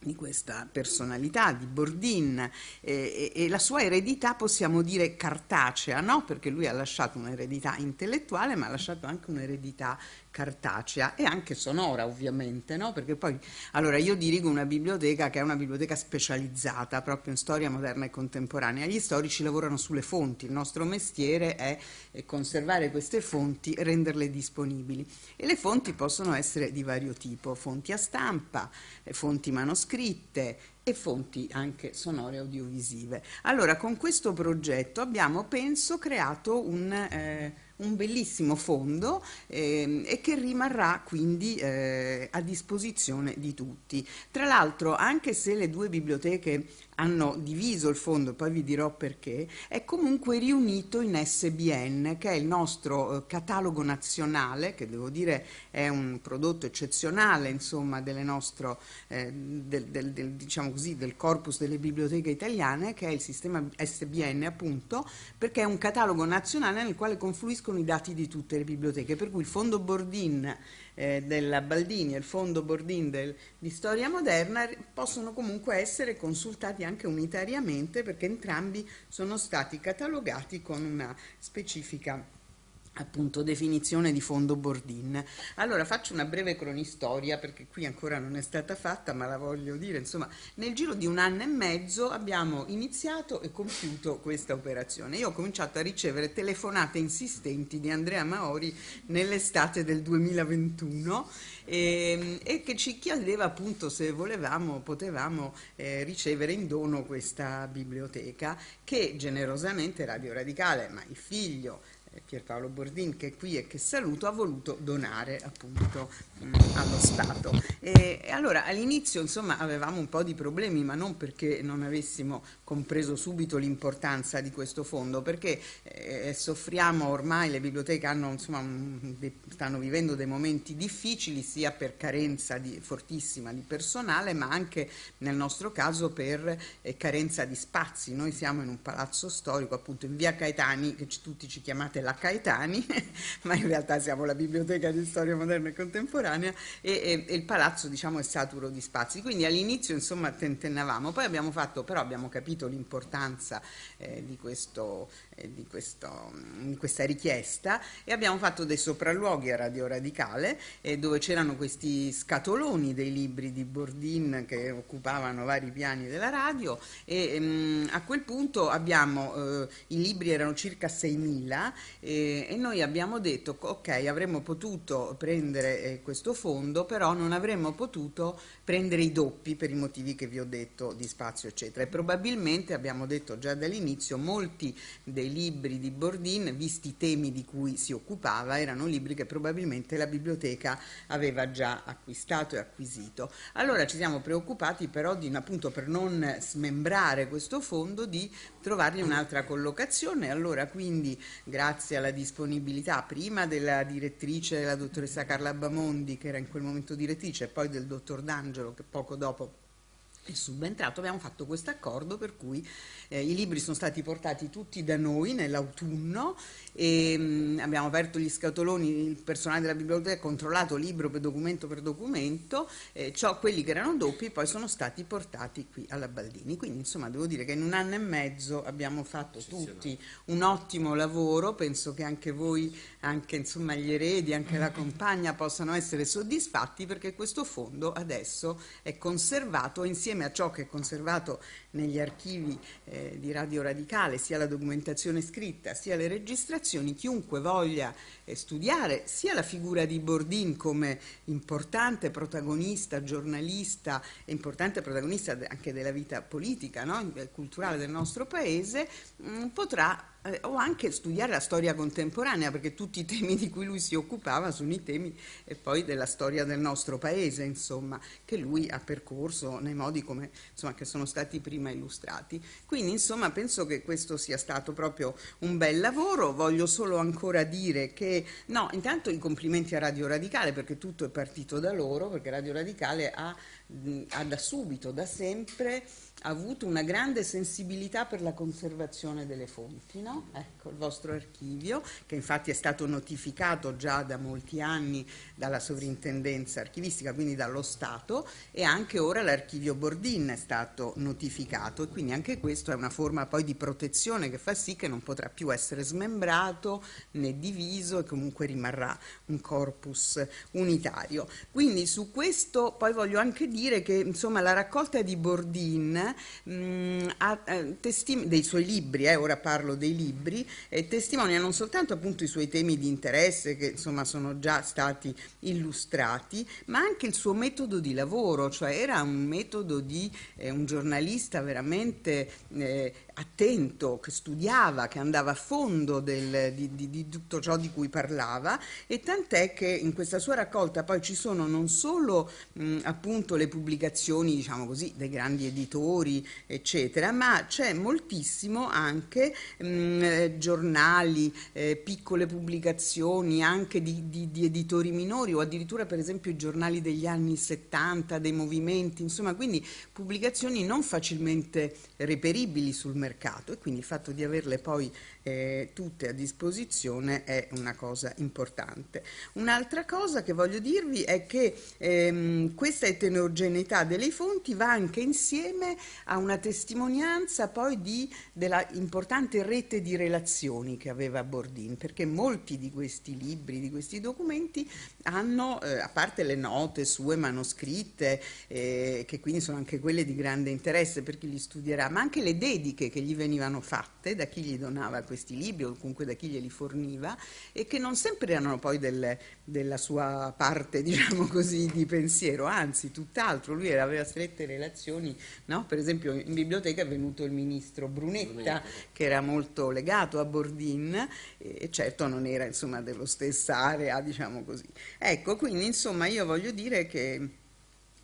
di questa personalità, di Bordin eh, e, e, la sua eredità possiamo dire cartacea, no? perché lui ha lasciato un'eredità intellettuale ma ha lasciato anche un'eredità cartacea e anche sonora ovviamente, no? perché poi allora io dirigo una biblioteca che è una biblioteca specializzata proprio in storia moderna e contemporanea, gli storici lavorano sulle fonti, il nostro mestiere è conservare queste fonti, renderle disponibili e le fonti possono essere di vario tipo, fonti a stampa, eh, fonti manoscritte, e fonti anche sonore audiovisive. Allora, con questo progetto abbiamo, penso, creato un, eh, un bellissimo fondo ehm, e che rimarrà quindi eh, a disposizione di tutti. Tra l'altro anche se le due biblioteche hanno diviso il fondo, poi vi dirò perché, è comunque riunito in SBN, che è il nostro eh, catalogo nazionale, che devo dire è un prodotto eccezionale insomma, nostro, eh, del, del, del, diciamo così, del, corpus delle biblioteche italiane, che è il sistema SBN appunto, perché è un catalogo nazionale nel quale confluiscono i dati di tutte le biblioteche, per cui il fondo Bordin eh, della Baldini e il Fondo Bordin del, di Storia Moderna possono comunque essere consultati anche unitariamente perché entrambi sono stati catalogati con una specifica appunto definizione di fondo Bordin. Allora faccio una breve cronistoria perché qui ancora non è stata fatta ma la voglio dire, insomma nel giro di un anno e mezzo abbiamo iniziato e compiuto questa operazione. Io ho cominciato a ricevere telefonate insistenti di Andrea Maori nell'estate del 2021 e, ehm, e che ci chiedeva appunto se volevamo, potevamo eh, ricevere in dono questa biblioteca che generosamente Radio Radicale, ma il figlio eh, Pierpaolo Bordin che è qui e che saluto ha voluto donare appunto mh, mm, allo Stato. E, e allora all'inizio insomma avevamo un po' di problemi ma non perché non avessimo compreso subito l'importanza di questo fondo perché eh, soffriamo ormai, le biblioteche hanno, insomma, stanno vivendo dei momenti difficili sia per carenza di, fortissima di personale ma anche nel nostro caso per eh, carenza di spazi. Noi siamo in un palazzo storico appunto in via Caetani, che tutti ci chiamate la Caetani, ma in realtà siamo la biblioteca di storia moderna e contemporanea e, e, e il palazzo diciamo è saturo di spazi. Quindi all'inizio insomma tentennavamo, poi abbiamo fatto, però abbiamo capito l'importanza eh, di questo eh, di, questo, di, mm, questa richiesta e abbiamo fatto dei sopralluoghi a Radio Radicale eh, dove c'erano questi scatoloni dei libri di Bordin che occupavano vari piani della radio e ehm, a quel punto abbiamo, eh, i libri erano circa 6.000 eh, e noi abbiamo detto ok avremmo potuto prendere eh, questo fondo però non avremmo potuto prendere i doppi per i motivi che vi ho detto di spazio eccetera e probabilmente abbiamo detto già dall'inizio molti dei i libri di Bordin, visti i temi di cui si occupava, erano libri che probabilmente la biblioteca aveva già acquistato e acquisito. Allora ci siamo preoccupati però di, appunto per non smembrare questo fondo, di trovargli un'altra collocazione. Allora quindi grazie alla disponibilità prima della direttrice, la dottoressa Carla Bamondi, che era in quel momento direttrice, e poi del dottor D'Angelo che poco dopo è subentrato, abbiamo fatto questo accordo per cui eh, i libri sono stati portati tutti da noi nell'autunno e mh, mm, abbiamo aperto gli scatoloni, il personale della biblioteca ha controllato libro per documento per documento, eh, ciò quelli che erano doppi poi sono stati portati qui alla Baldini. Quindi insomma devo dire che in un anno e mezzo abbiamo fatto tutti un ottimo lavoro, penso che anche voi, anche insomma, gli eredi, anche la compagna possano essere soddisfatti perché questo fondo adesso è conservato insieme insieme a ciò che è conservato negli archivi eh, di Radio Radicale sia la documentazione scritta sia le registrazioni, chiunque voglia eh, studiare sia la figura di Bordin come importante protagonista, giornalista e importante protagonista anche della vita politica, no? Eh, culturale del nostro paese, mh, mm, potrà eh, o anche studiare la storia contemporanea, perché tutti i temi di cui lui si occupava sono i temi eh, poi della storia del nostro paese, insomma, che lui ha percorso nei modi come, insomma, che sono stati prima prima illustrati. Quindi insomma penso che questo sia stato proprio un bel lavoro, voglio solo ancora dire che no, intanto i complimenti a Radio Radicale perché tutto è partito da loro, perché Radio Radicale ha, ha da subito, da sempre avuto una grande sensibilità per la conservazione delle fonti, no? ecco, il vostro archivio, che infatti è stato notificato già da molti anni dalla sovrintendenza archivistica, quindi dallo Stato, e anche ora l'archivio Bordin è stato notificato, e quindi anche questo è una forma poi di protezione che fa sì che non potrà più essere smembrato né diviso e comunque rimarrà un corpus unitario. Quindi su questo poi voglio anche dire che insomma la raccolta di Bordin mh, mm, eh, ha, testi- dei suoi libri, eh, ora parlo dei libri, eh, testimonia non soltanto appunto i suoi temi di interesse che insomma sono già stati illustrati, ma anche il suo metodo di lavoro, cioè era un metodo di eh, un giornalista veramente eh, attento, che studiava, che andava a fondo del, di, di, di tutto ciò di cui parlava e tant'è che in questa sua raccolta poi ci sono non solo mh, mm, appunto le pubblicazioni, diciamo così, dei grandi editori, editori, eccetera, ma c'è moltissimo anche mh, mm, eh, giornali, eh, piccole pubblicazioni anche di, di, di, editori minori o addirittura per esempio i giornali degli anni 70, dei movimenti, insomma, quindi pubblicazioni non facilmente reperibili sul mercato e quindi il fatto di averle poi eh, tutte a disposizione è una cosa importante. Un'altra cosa che voglio dirvi è che ehm, questa eterogeneità delle fonti va anche insieme a una testimonianza poi di, della importante rete di relazioni che aveva Bordin, perché molti di questi libri, di questi documenti hanno, eh, a parte le note sue manoscritte, eh, che quindi sono anche quelle di grande interesse per chi li studierà, ma anche le dediche che gli venivano fatte da chi gli donava questi questi libri o comunque da chi glieli forniva e che non sempre erano poi del, della sua parte, diciamo così, di pensiero, anzi tutt'altro, lui aveva strette relazioni, no? per esempio in biblioteca è venuto il ministro Brunetta, Brunetta. che era molto legato a Bordin e certo non era insomma dello stesso area, diciamo così. Ecco, quindi insomma io voglio dire che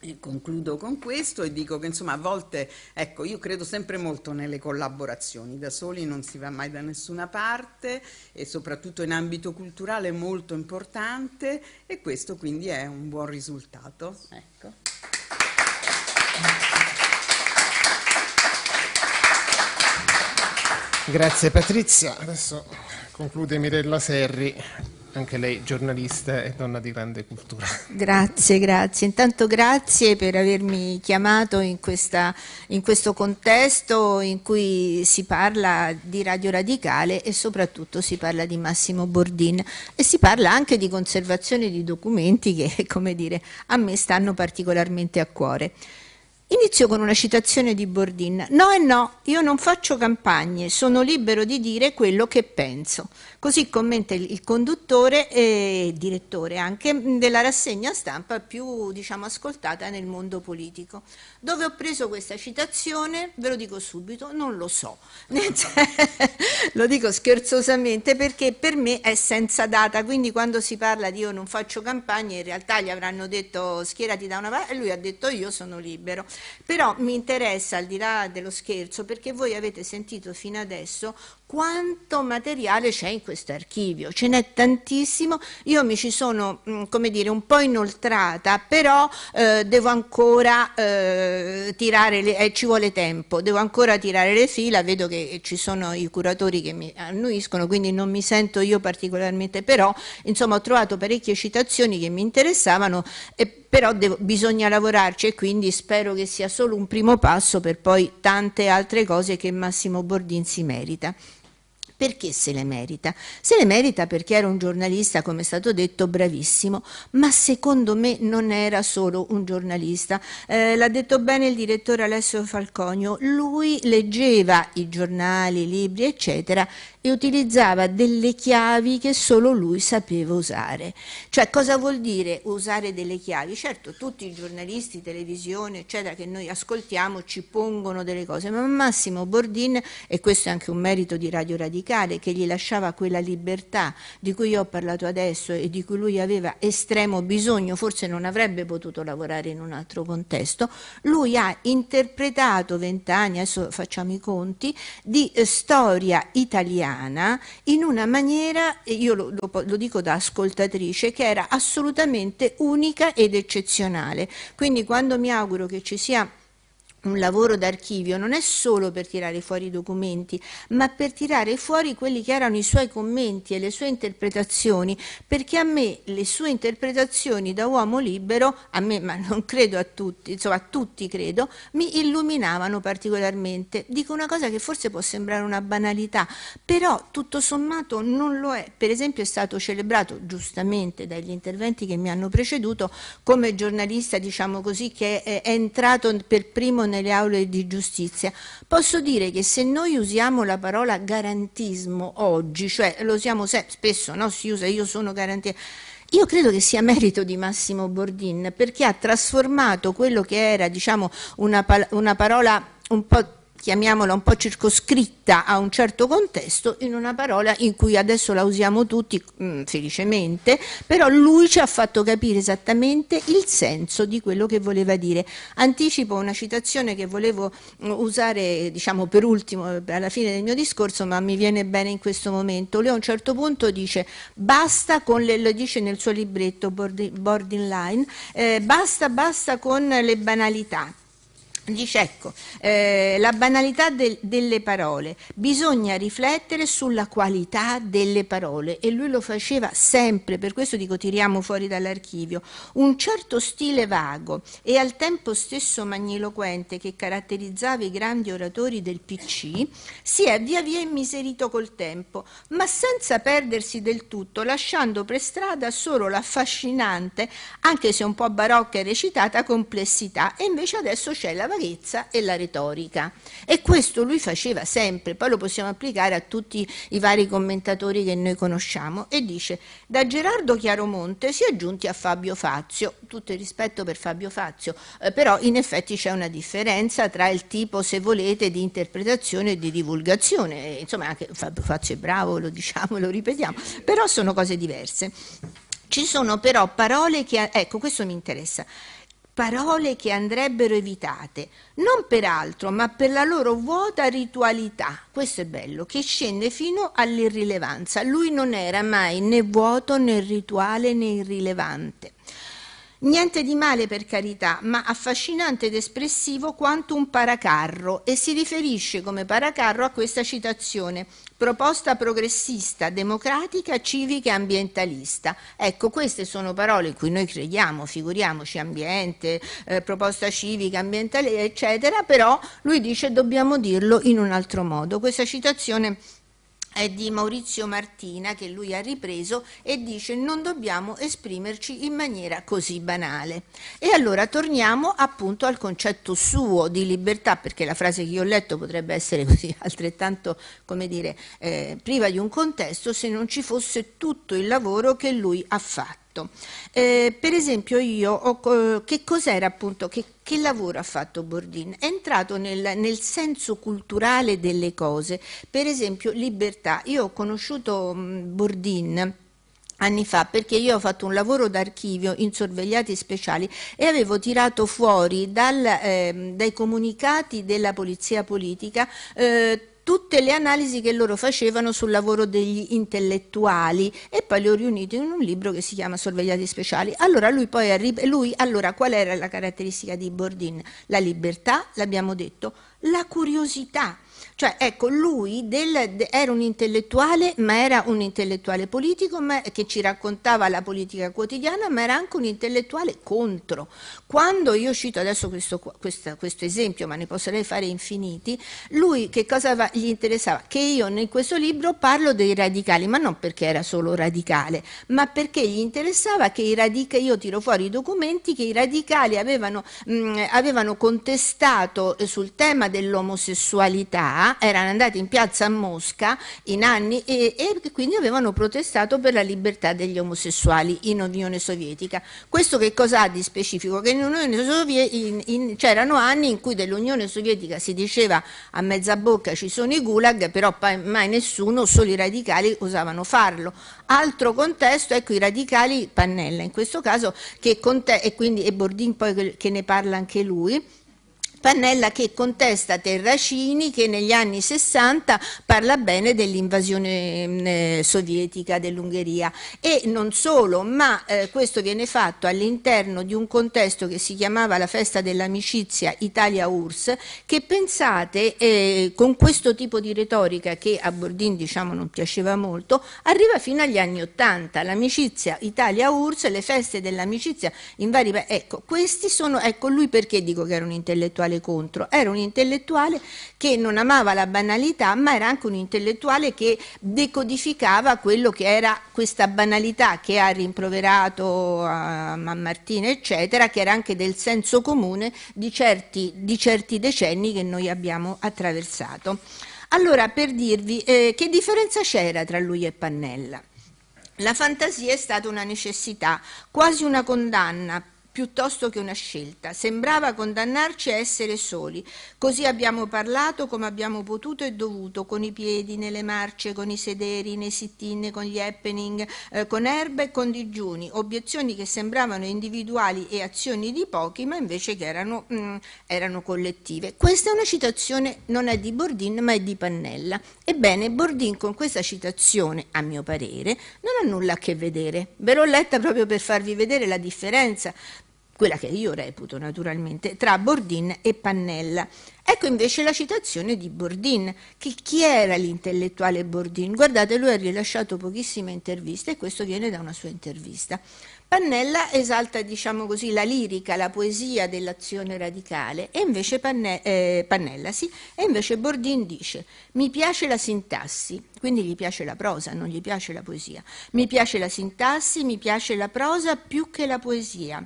e concludo con questo e dico che insomma a volte, ecco, io credo sempre molto nelle collaborazioni, da soli non si va mai da nessuna parte e soprattutto in ambito culturale è molto importante e questo quindi è un buon risultato. Ecco. Grazie Patrizia, adesso conclude Mirella Serri anche lei giornalista e donna di grande cultura. Grazie, grazie. Intanto grazie per avermi chiamato in, questa, in, questo contesto in cui si parla di Radio Radicale e soprattutto si parla di Massimo Bordin e si parla anche di conservazione di documenti che, come dire, a me stanno particolarmente a cuore. Inizio con una citazione di Bordin. No e no, io non faccio campagne, sono libero di dire quello che penso. Così commenta il, conduttore e direttore anche della rassegna stampa più diciamo, ascoltata nel mondo politico. Dove ho preso questa citazione? Ve lo dico subito, non lo so. lo dico scherzosamente perché per me è senza data, quindi quando si parla di io non faccio campagna, in realtà gli avranno detto schierati da una parte e lui ha detto io sono libero. Però mi interessa, al di là dello scherzo, perché voi avete sentito fino adesso quanto materiale c'è in questo archivio, ce n'è tantissimo, io mi ci sono mm, come dire un po' inoltrata, però eh, devo ancora eh, tirare, le, eh, ci vuole tempo, devo ancora tirare le fila, vedo che ci sono i curatori che mi annuiscono, quindi non mi sento io particolarmente, però insomma ho trovato parecchie citazioni che mi interessavano però devo, bisogna lavorarci e quindi spero che sia solo un primo passo per poi tante altre cose che Massimo Bordin si merita. Perché se le merita? Se le merita perché era un giornalista, come è stato detto, bravissimo, ma secondo me non era solo un giornalista. Eh, l'ha detto bene il direttore Alessio Falconio, lui leggeva i giornali, i libri, eccetera, e utilizzava delle chiavi che solo lui sapeva usare. Cioè cosa vuol dire usare delle chiavi? Certo, tutti i giornalisti, televisione, eccetera, che noi ascoltiamo ci pongono delle cose, ma Massimo Bordin, e questo è anche un merito di Radio Radicale, radicale che gli lasciava quella libertà di cui io ho parlato adesso e di cui lui aveva estremo bisogno, forse non avrebbe potuto lavorare in un altro contesto, lui ha interpretato vent'anni, adesso facciamo i conti, di eh, storia italiana in una maniera, io lo, lo, lo dico da ascoltatrice, che era assolutamente unica ed eccezionale. Quindi quando mi auguro che ci sia un lavoro d'archivio non è solo per tirare fuori i documenti, ma per tirare fuori quelli che erano i suoi commenti e le sue interpretazioni, perché a me le sue interpretazioni da uomo libero, a me ma non credo a tutti, insomma a tutti credo, mi illuminavano particolarmente. Dico una cosa che forse può sembrare una banalità, però tutto sommato non lo è. Per esempio è stato celebrato giustamente dagli interventi che mi hanno preceduto come giornalista, diciamo così, che è, entrato per primo nelle aule di giustizia. Posso dire che se noi usiamo la parola garantismo oggi, cioè lo usiamo spesso, no? si usa io sono garantista, io credo che sia merito di Massimo Bordin perché ha trasformato quello che era diciamo, una, una parola un po' chiamiamola un po' circoscritta a un certo contesto in una parola in cui adesso la usiamo tutti mm, felicemente, però lui ci ha fatto capire esattamente il senso di quello che voleva dire. Anticipo una citazione che volevo mm, usare diciamo per ultimo alla fine del mio discorso, ma mi viene bene in questo momento. Lui a un certo punto dice basta con le, lo dice nel suo libretto Borderline, eh, basta basta con le banalità Dice ecco, eh, la banalità de delle parole, bisogna riflettere sulla qualità delle parole e lui lo faceva sempre, per questo dico tiriamo fuori dall'archivio, un certo stile vago e al tempo stesso magniloquente che caratterizzava i grandi oratori del PC, si è via via immiserito col tempo, ma senza perdersi del tutto, lasciando per strada solo l'affascinante, anche se un po' barocca e recitata, complessità e invece adesso c'è la chiarezza e la retorica. E questo lui faceva sempre, poi lo possiamo applicare a tutti i vari commentatori che noi conosciamo. E dice, da Gerardo Chiaromonte si è giunti a Fabio Fazio, tutto il rispetto per Fabio Fazio, eh, però in effetti c'è una differenza tra il tipo, se volete, di interpretazione e di divulgazione. E, insomma, anche Fabio Fazio è bravo, lo diciamo, lo ripetiamo, però sono cose diverse. Ci sono però parole che... Ecco, questo mi interessa parole che andrebbero evitate, non per altro, ma per la loro vuota ritualità. Questo è bello, che scende fino all'irrilevanza. Lui non era mai né vuoto né rituale né irrilevante. Niente di male per carità, ma affascinante ed espressivo quanto un paracarro e si riferisce come paracarro a questa citazione proposta progressista, democratica, civica e ambientalista. Ecco, queste sono parole in cui noi crediamo, figuriamoci ambiente, eh, proposta civica, ambientale, eccetera, però lui dice dobbiamo dirlo in un altro modo. Questa citazione è di Maurizio Martina che lui ha ripreso e dice non dobbiamo esprimerci in maniera così banale. E allora torniamo appunto al concetto suo di libertà, perché la frase che io ho letto potrebbe essere così altrettanto, come dire, eh, priva di un contesto se non ci fosse tutto il lavoro che lui ha fatto fatto. Eh, per esempio io, ho, che cos'era appunto, che, che, lavoro ha fatto Bordin? È entrato nel, nel, senso culturale delle cose, per esempio libertà. Io ho conosciuto mh, mm, Bourdin anni fa perché io ho fatto un lavoro d'archivio in sorvegliati speciali e avevo tirato fuori dal, eh, dai comunicati della polizia politica eh, tutte le analisi che loro facevano sul lavoro degli intellettuali e poi le ho riunite in un libro che si chiama Sorvegliati speciali. Allora lui poi arriva, lui, allora qual era la caratteristica di Bordin? La libertà, l'abbiamo detto, la curiosità cioè, ecco, lui del, era un intellettuale, ma era un intellettuale politico ma, che ci raccontava la politica quotidiana, ma era anche un intellettuale contro. Quando io cito adesso questo, questo, questo esempio, ma ne potrei fare infiniti, lui che cosa va, gli interessava? Che io in questo libro parlo dei radicali, ma non perché era solo radicale, ma perché gli interessava che i radicali, io tiro fuori i documenti, che i radicali avevano, mh, avevano contestato sul tema dell'omosessualità Mosca, erano andati in piazza a Mosca in anni e, e quindi avevano protestato per la libertà degli omosessuali in Unione Sovietica. Questo che cosa ha di specifico? Che in Unione Sovietica c'erano anni in cui dell'Unione Sovietica si diceva a mezza bocca ci sono i gulag, però mai nessuno, solo i radicali osavano farlo. Altro contesto, ecco i radicali, Pannella in questo caso, che e, quindi, e Bordin poi che ne parla anche lui, Pannella che contesta Terracini che negli anni 60 parla bene dell'invasione mm, eh, sovietica dell'Ungheria e non solo, ma eh, questo viene fatto all'interno di un contesto che si chiamava la festa dell'amicizia Italia-URSS che pensate eh, con questo tipo di retorica che a Bordin diciamo non piaceva molto arriva fino agli anni 80, l'amicizia Italia-URSS, le feste dell'amicizia in vari paesi, ecco questi sono, ecco lui perché dico che era un intellettuale intellettuale contro, era un intellettuale che non amava la banalità, ma era anche un intellettuale che decodificava quello che era questa banalità che ha rimproverato a eh, Mammartina, eccetera, che era anche del senso comune di certi, di certi decenni che noi abbiamo attraversato. Allora, per dirvi eh, che differenza c'era tra lui e Pannella? La fantasia è stata una necessità, quasi una condanna piuttosto che una scelta. Sembrava condannarci a essere soli. Così abbiamo parlato come abbiamo potuto e dovuto, con i piedi, nelle marce, con i sederi, nei sit-in, con gli happening, eh, con erbe e con digiuni, obiezioni che sembravano individuali e azioni di pochi, ma invece che erano, mh, mm, erano collettive. Questa è una citazione non è di Bordin, ma è di Pannella. Ebbene, Bordin con questa citazione, a mio parere, non ha nulla a che vedere. Ve l'ho letta proprio per farvi vedere la differenza, quella che io reputo naturalmente, tra Bordin e Pannella. Ecco invece la citazione di Bordin, che chi era l'intellettuale Bordin? Guardate, lui ha rilasciato pochissime interviste e questo viene da una sua intervista. Pannella esalta, diciamo così, la lirica, la poesia dell'azione radicale e invece, Panne eh, Pannella, sì, e invece Bordin dice mi piace la sintassi, quindi gli piace la prosa, non gli piace la poesia, mi piace la sintassi, mi piace la prosa più che la poesia,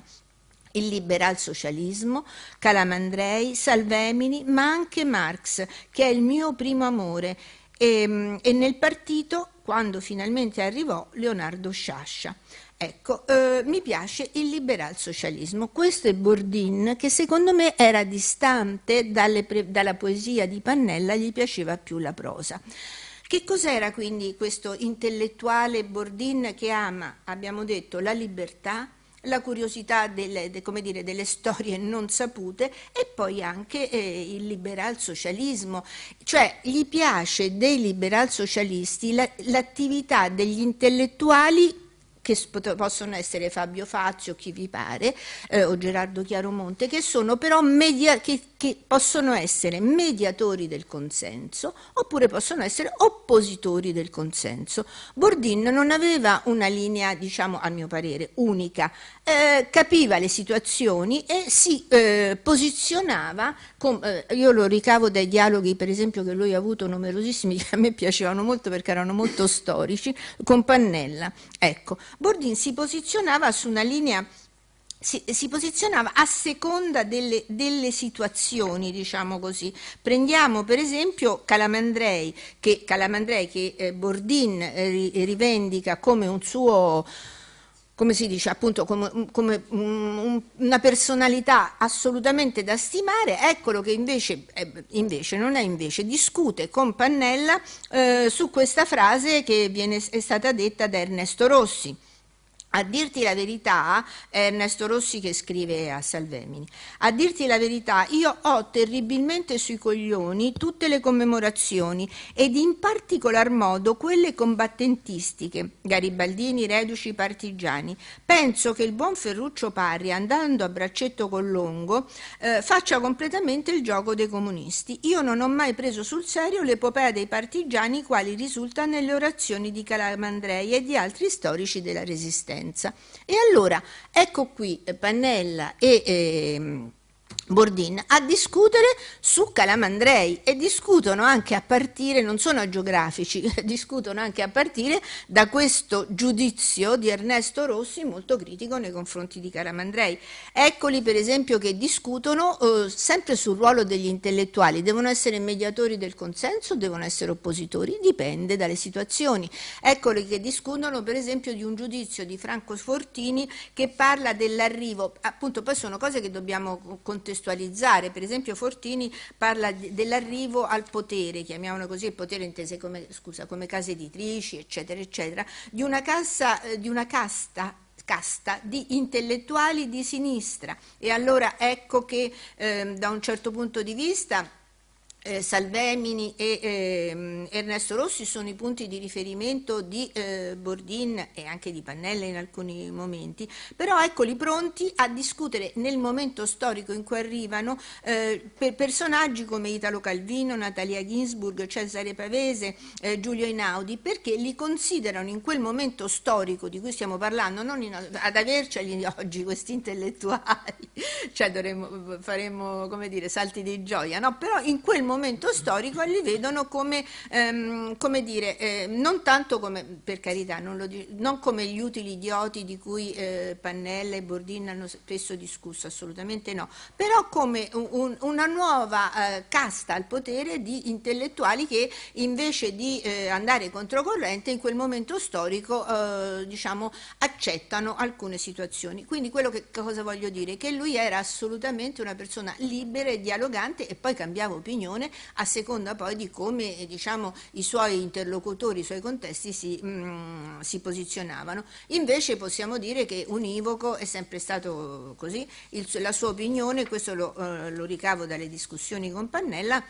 il liberal socialismo, Calamandrei, Salvemini, ma anche Marx, che è il mio primo amore. E, ehm, e nel partito quando finalmente arrivò Leonardo Sciascia. Ecco, eh, mi piace il liberal socialismo. Questo è Bordin che secondo me era distante dalla poesia di Pannella, gli piaceva più la prosa. Che cos'era quindi questo intellettuale Bordin che ama, abbiamo detto, la libertà, la curiosità delle, de, dire, delle storie non sapute e poi anche eh, il liberal socialismo. Cioè gli piace dei liberal socialisti l'attività degli intellettuali che possono essere Fabio Fazio, chi vi pare, eh, o Gerardo Chiaromonte, che sono però media, che che possono essere mediatori del consenso oppure possono essere oppositori del consenso. Bourdin non aveva una linea, diciamo, a mio parere, unica, eh, capiva le situazioni e si eh, posizionava, con, eh, io lo ricavo dai dialoghi per esempio che lui ha avuto numerosissimi che a me piacevano molto perché erano molto storici, con Pannella. Ecco, Bourdin si posizionava su una linea si, si, posizionava a seconda delle, delle, situazioni, diciamo così. Prendiamo per esempio Calamandrei, che, Calamandrei, che eh, Bordin eh, rivendica come un suo come si dice appunto, come, come um, una personalità assolutamente da stimare, eccolo che invece, eh, invece non è invece, discute con Pannella eh, su questa frase che viene, è stata detta da Ernesto Rossi. A dirti la verità, è Ernesto Rossi che scrive a Salvemini, a dirti la verità, io ho terribilmente sui coglioni tutte le commemorazioni ed in particolar modo quelle combattentistiche, garibaldini, reduci, partigiani. Penso che il buon Ferruccio Parri, andando a braccetto con Longo, eh, faccia completamente il gioco dei comunisti. Io non ho mai preso sul serio l'epopea dei partigiani, quali risulta nelle orazioni di Calamandrei e di altri storici della Resistenza scienza. E allora ecco qui eh, Pannella e... Eh, Bourdin a discutere su Calamandrei e discutono anche a partire, non sono agiografici, discutono anche a partire da questo giudizio di Ernesto Rossi molto critico nei confronti di Calamandrei. Eccoli per esempio che discutono eh, sempre sul ruolo degli intellettuali, devono essere mediatori del consenso, devono essere oppositori, dipende dalle situazioni. Eccoli che discutono per esempio di un giudizio di Franco Sfortini che parla dell'arrivo, appunto poi sono cose che dobbiamo contestualizzare contestualizzare, per esempio Fortini parla dell'arrivo al potere, chiamiamolo così il potere intese come, scusa, come case editrici, eccetera, eccetera, di una, cassa, eh, di una casta casta di intellettuali di sinistra e allora ecco che eh, da un certo punto di vista eh, Salvemini e eh, Ernesto Rossi sono i punti di riferimento di eh, Bordin e anche di Pannella in alcuni momenti, però eccoli pronti a discutere nel momento storico in cui arrivano eh, per personaggi come Italo Calvino, Natalia Ginsburg, Cesare Pavese, eh, Giulio Einaudi, perché li considerano in quel momento storico di cui stiamo parlando, non in, ad averceli oggi questi intellettuali, cioè dovremmo, faremmo come dire, salti di gioia, no? però in quel momento momento storico e li vedono come, ehm, come dire, eh, non tanto come, per carità, non, lo, non, come gli utili idioti di cui eh, Pannella e Bordin hanno spesso discusso, assolutamente no, però come un, una nuova eh, casta al potere di intellettuali che invece di eh, andare controcorrente in quel momento storico eh, diciamo, accettano alcune situazioni. Quindi quello che cosa voglio dire? Che lui era assolutamente una persona libera e dialogante e poi cambiava opinione situazione a seconda poi di come eh, diciamo, i suoi interlocutori, i suoi contesti si, mh, mm, si, posizionavano. Invece possiamo dire che univoco è sempre stato così, il, la sua opinione, questo lo, eh, lo ricavo dalle discussioni con Pannella,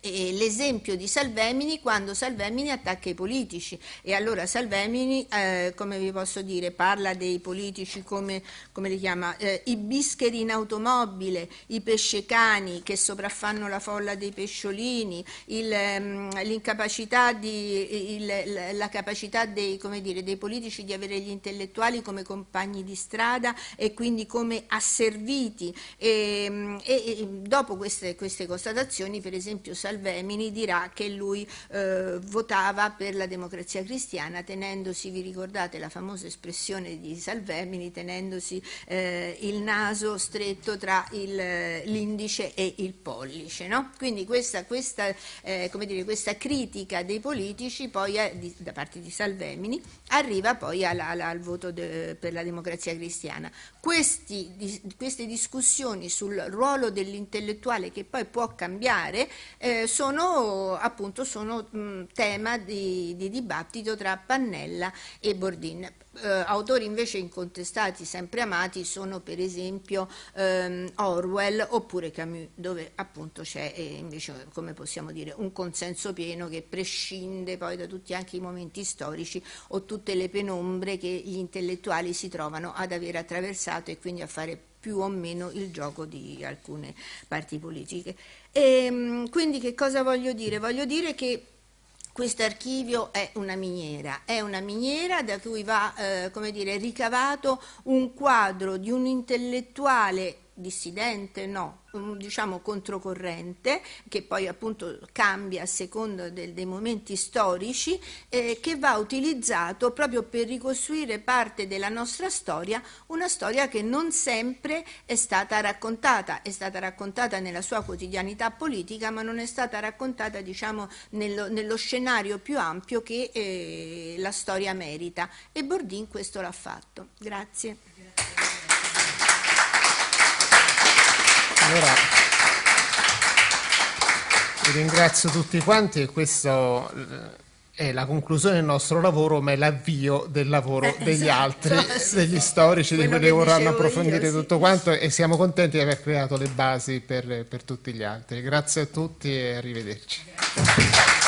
l'esempio di Salvemini quando Salvemini attacca i politici e allora Salvemini, eh, come vi posso dire, parla dei politici come, come li chiama, eh, i bischeri in automobile, i pescecani che sopraffanno la folla dei pesciolini, ehm, l'incapacità di, il, la capacità dei, dire, dei politici di avere gli intellettuali come compagni di strada e quindi come asserviti e, ehm, e, e dopo queste, queste constatazioni per esempio Salvemini Salvemini dirà che lui eh, votava per la democrazia cristiana tenendosi, vi ricordate la famosa espressione di Salvemini, tenendosi eh, il naso stretto tra eh, l'indice e il pollice. No? Quindi questa, questa, eh, dire, questa, critica dei politici poi, di, da parte di Salvemini arriva poi alla, alla, al voto de, per la democrazia cristiana questi, di, queste discussioni sul ruolo dell'intellettuale che poi può cambiare eh, sono appunto sono, mh, tema di, di dibattito tra Pannella e Bordin eh, autori invece incontestati, sempre amati, sono per esempio ehm, Orwell oppure Camus, dove appunto c'è eh, invece, come possiamo dire, un consenso pieno che prescinde poi da tutti anche i momenti storici o tutte le penombre che gli intellettuali si trovano ad aver attraversato e quindi a fare più o meno il gioco di alcune parti politiche. E, ehm, quindi che cosa voglio dire? Voglio dire che questo archivio è una miniera, è una miniera da cui va eh, dire, ricavato un quadro di un intellettuale dissidente, no, diciamo controcorrente, che poi appunto cambia a seconda del, dei momenti storici, eh, che va utilizzato proprio per ricostruire parte della nostra storia, una storia che non sempre è stata raccontata, è stata raccontata nella sua quotidianità politica, ma non è stata raccontata diciamo nello, nello scenario più ampio che eh, la storia merita. E Bordin questo l'ha fatto. Grazie. Allora, vi ringrazio tutti quanti e questa eh, è la conclusione del nostro lavoro, ma è l'avvio del lavoro eh, degli esatto, altri, degli storici, Quello di quelli che vorranno approfondire io, sì. tutto quanto e siamo contenti di aver creato le basi per, per tutti gli altri. Grazie a tutti e arrivederci. Grazie.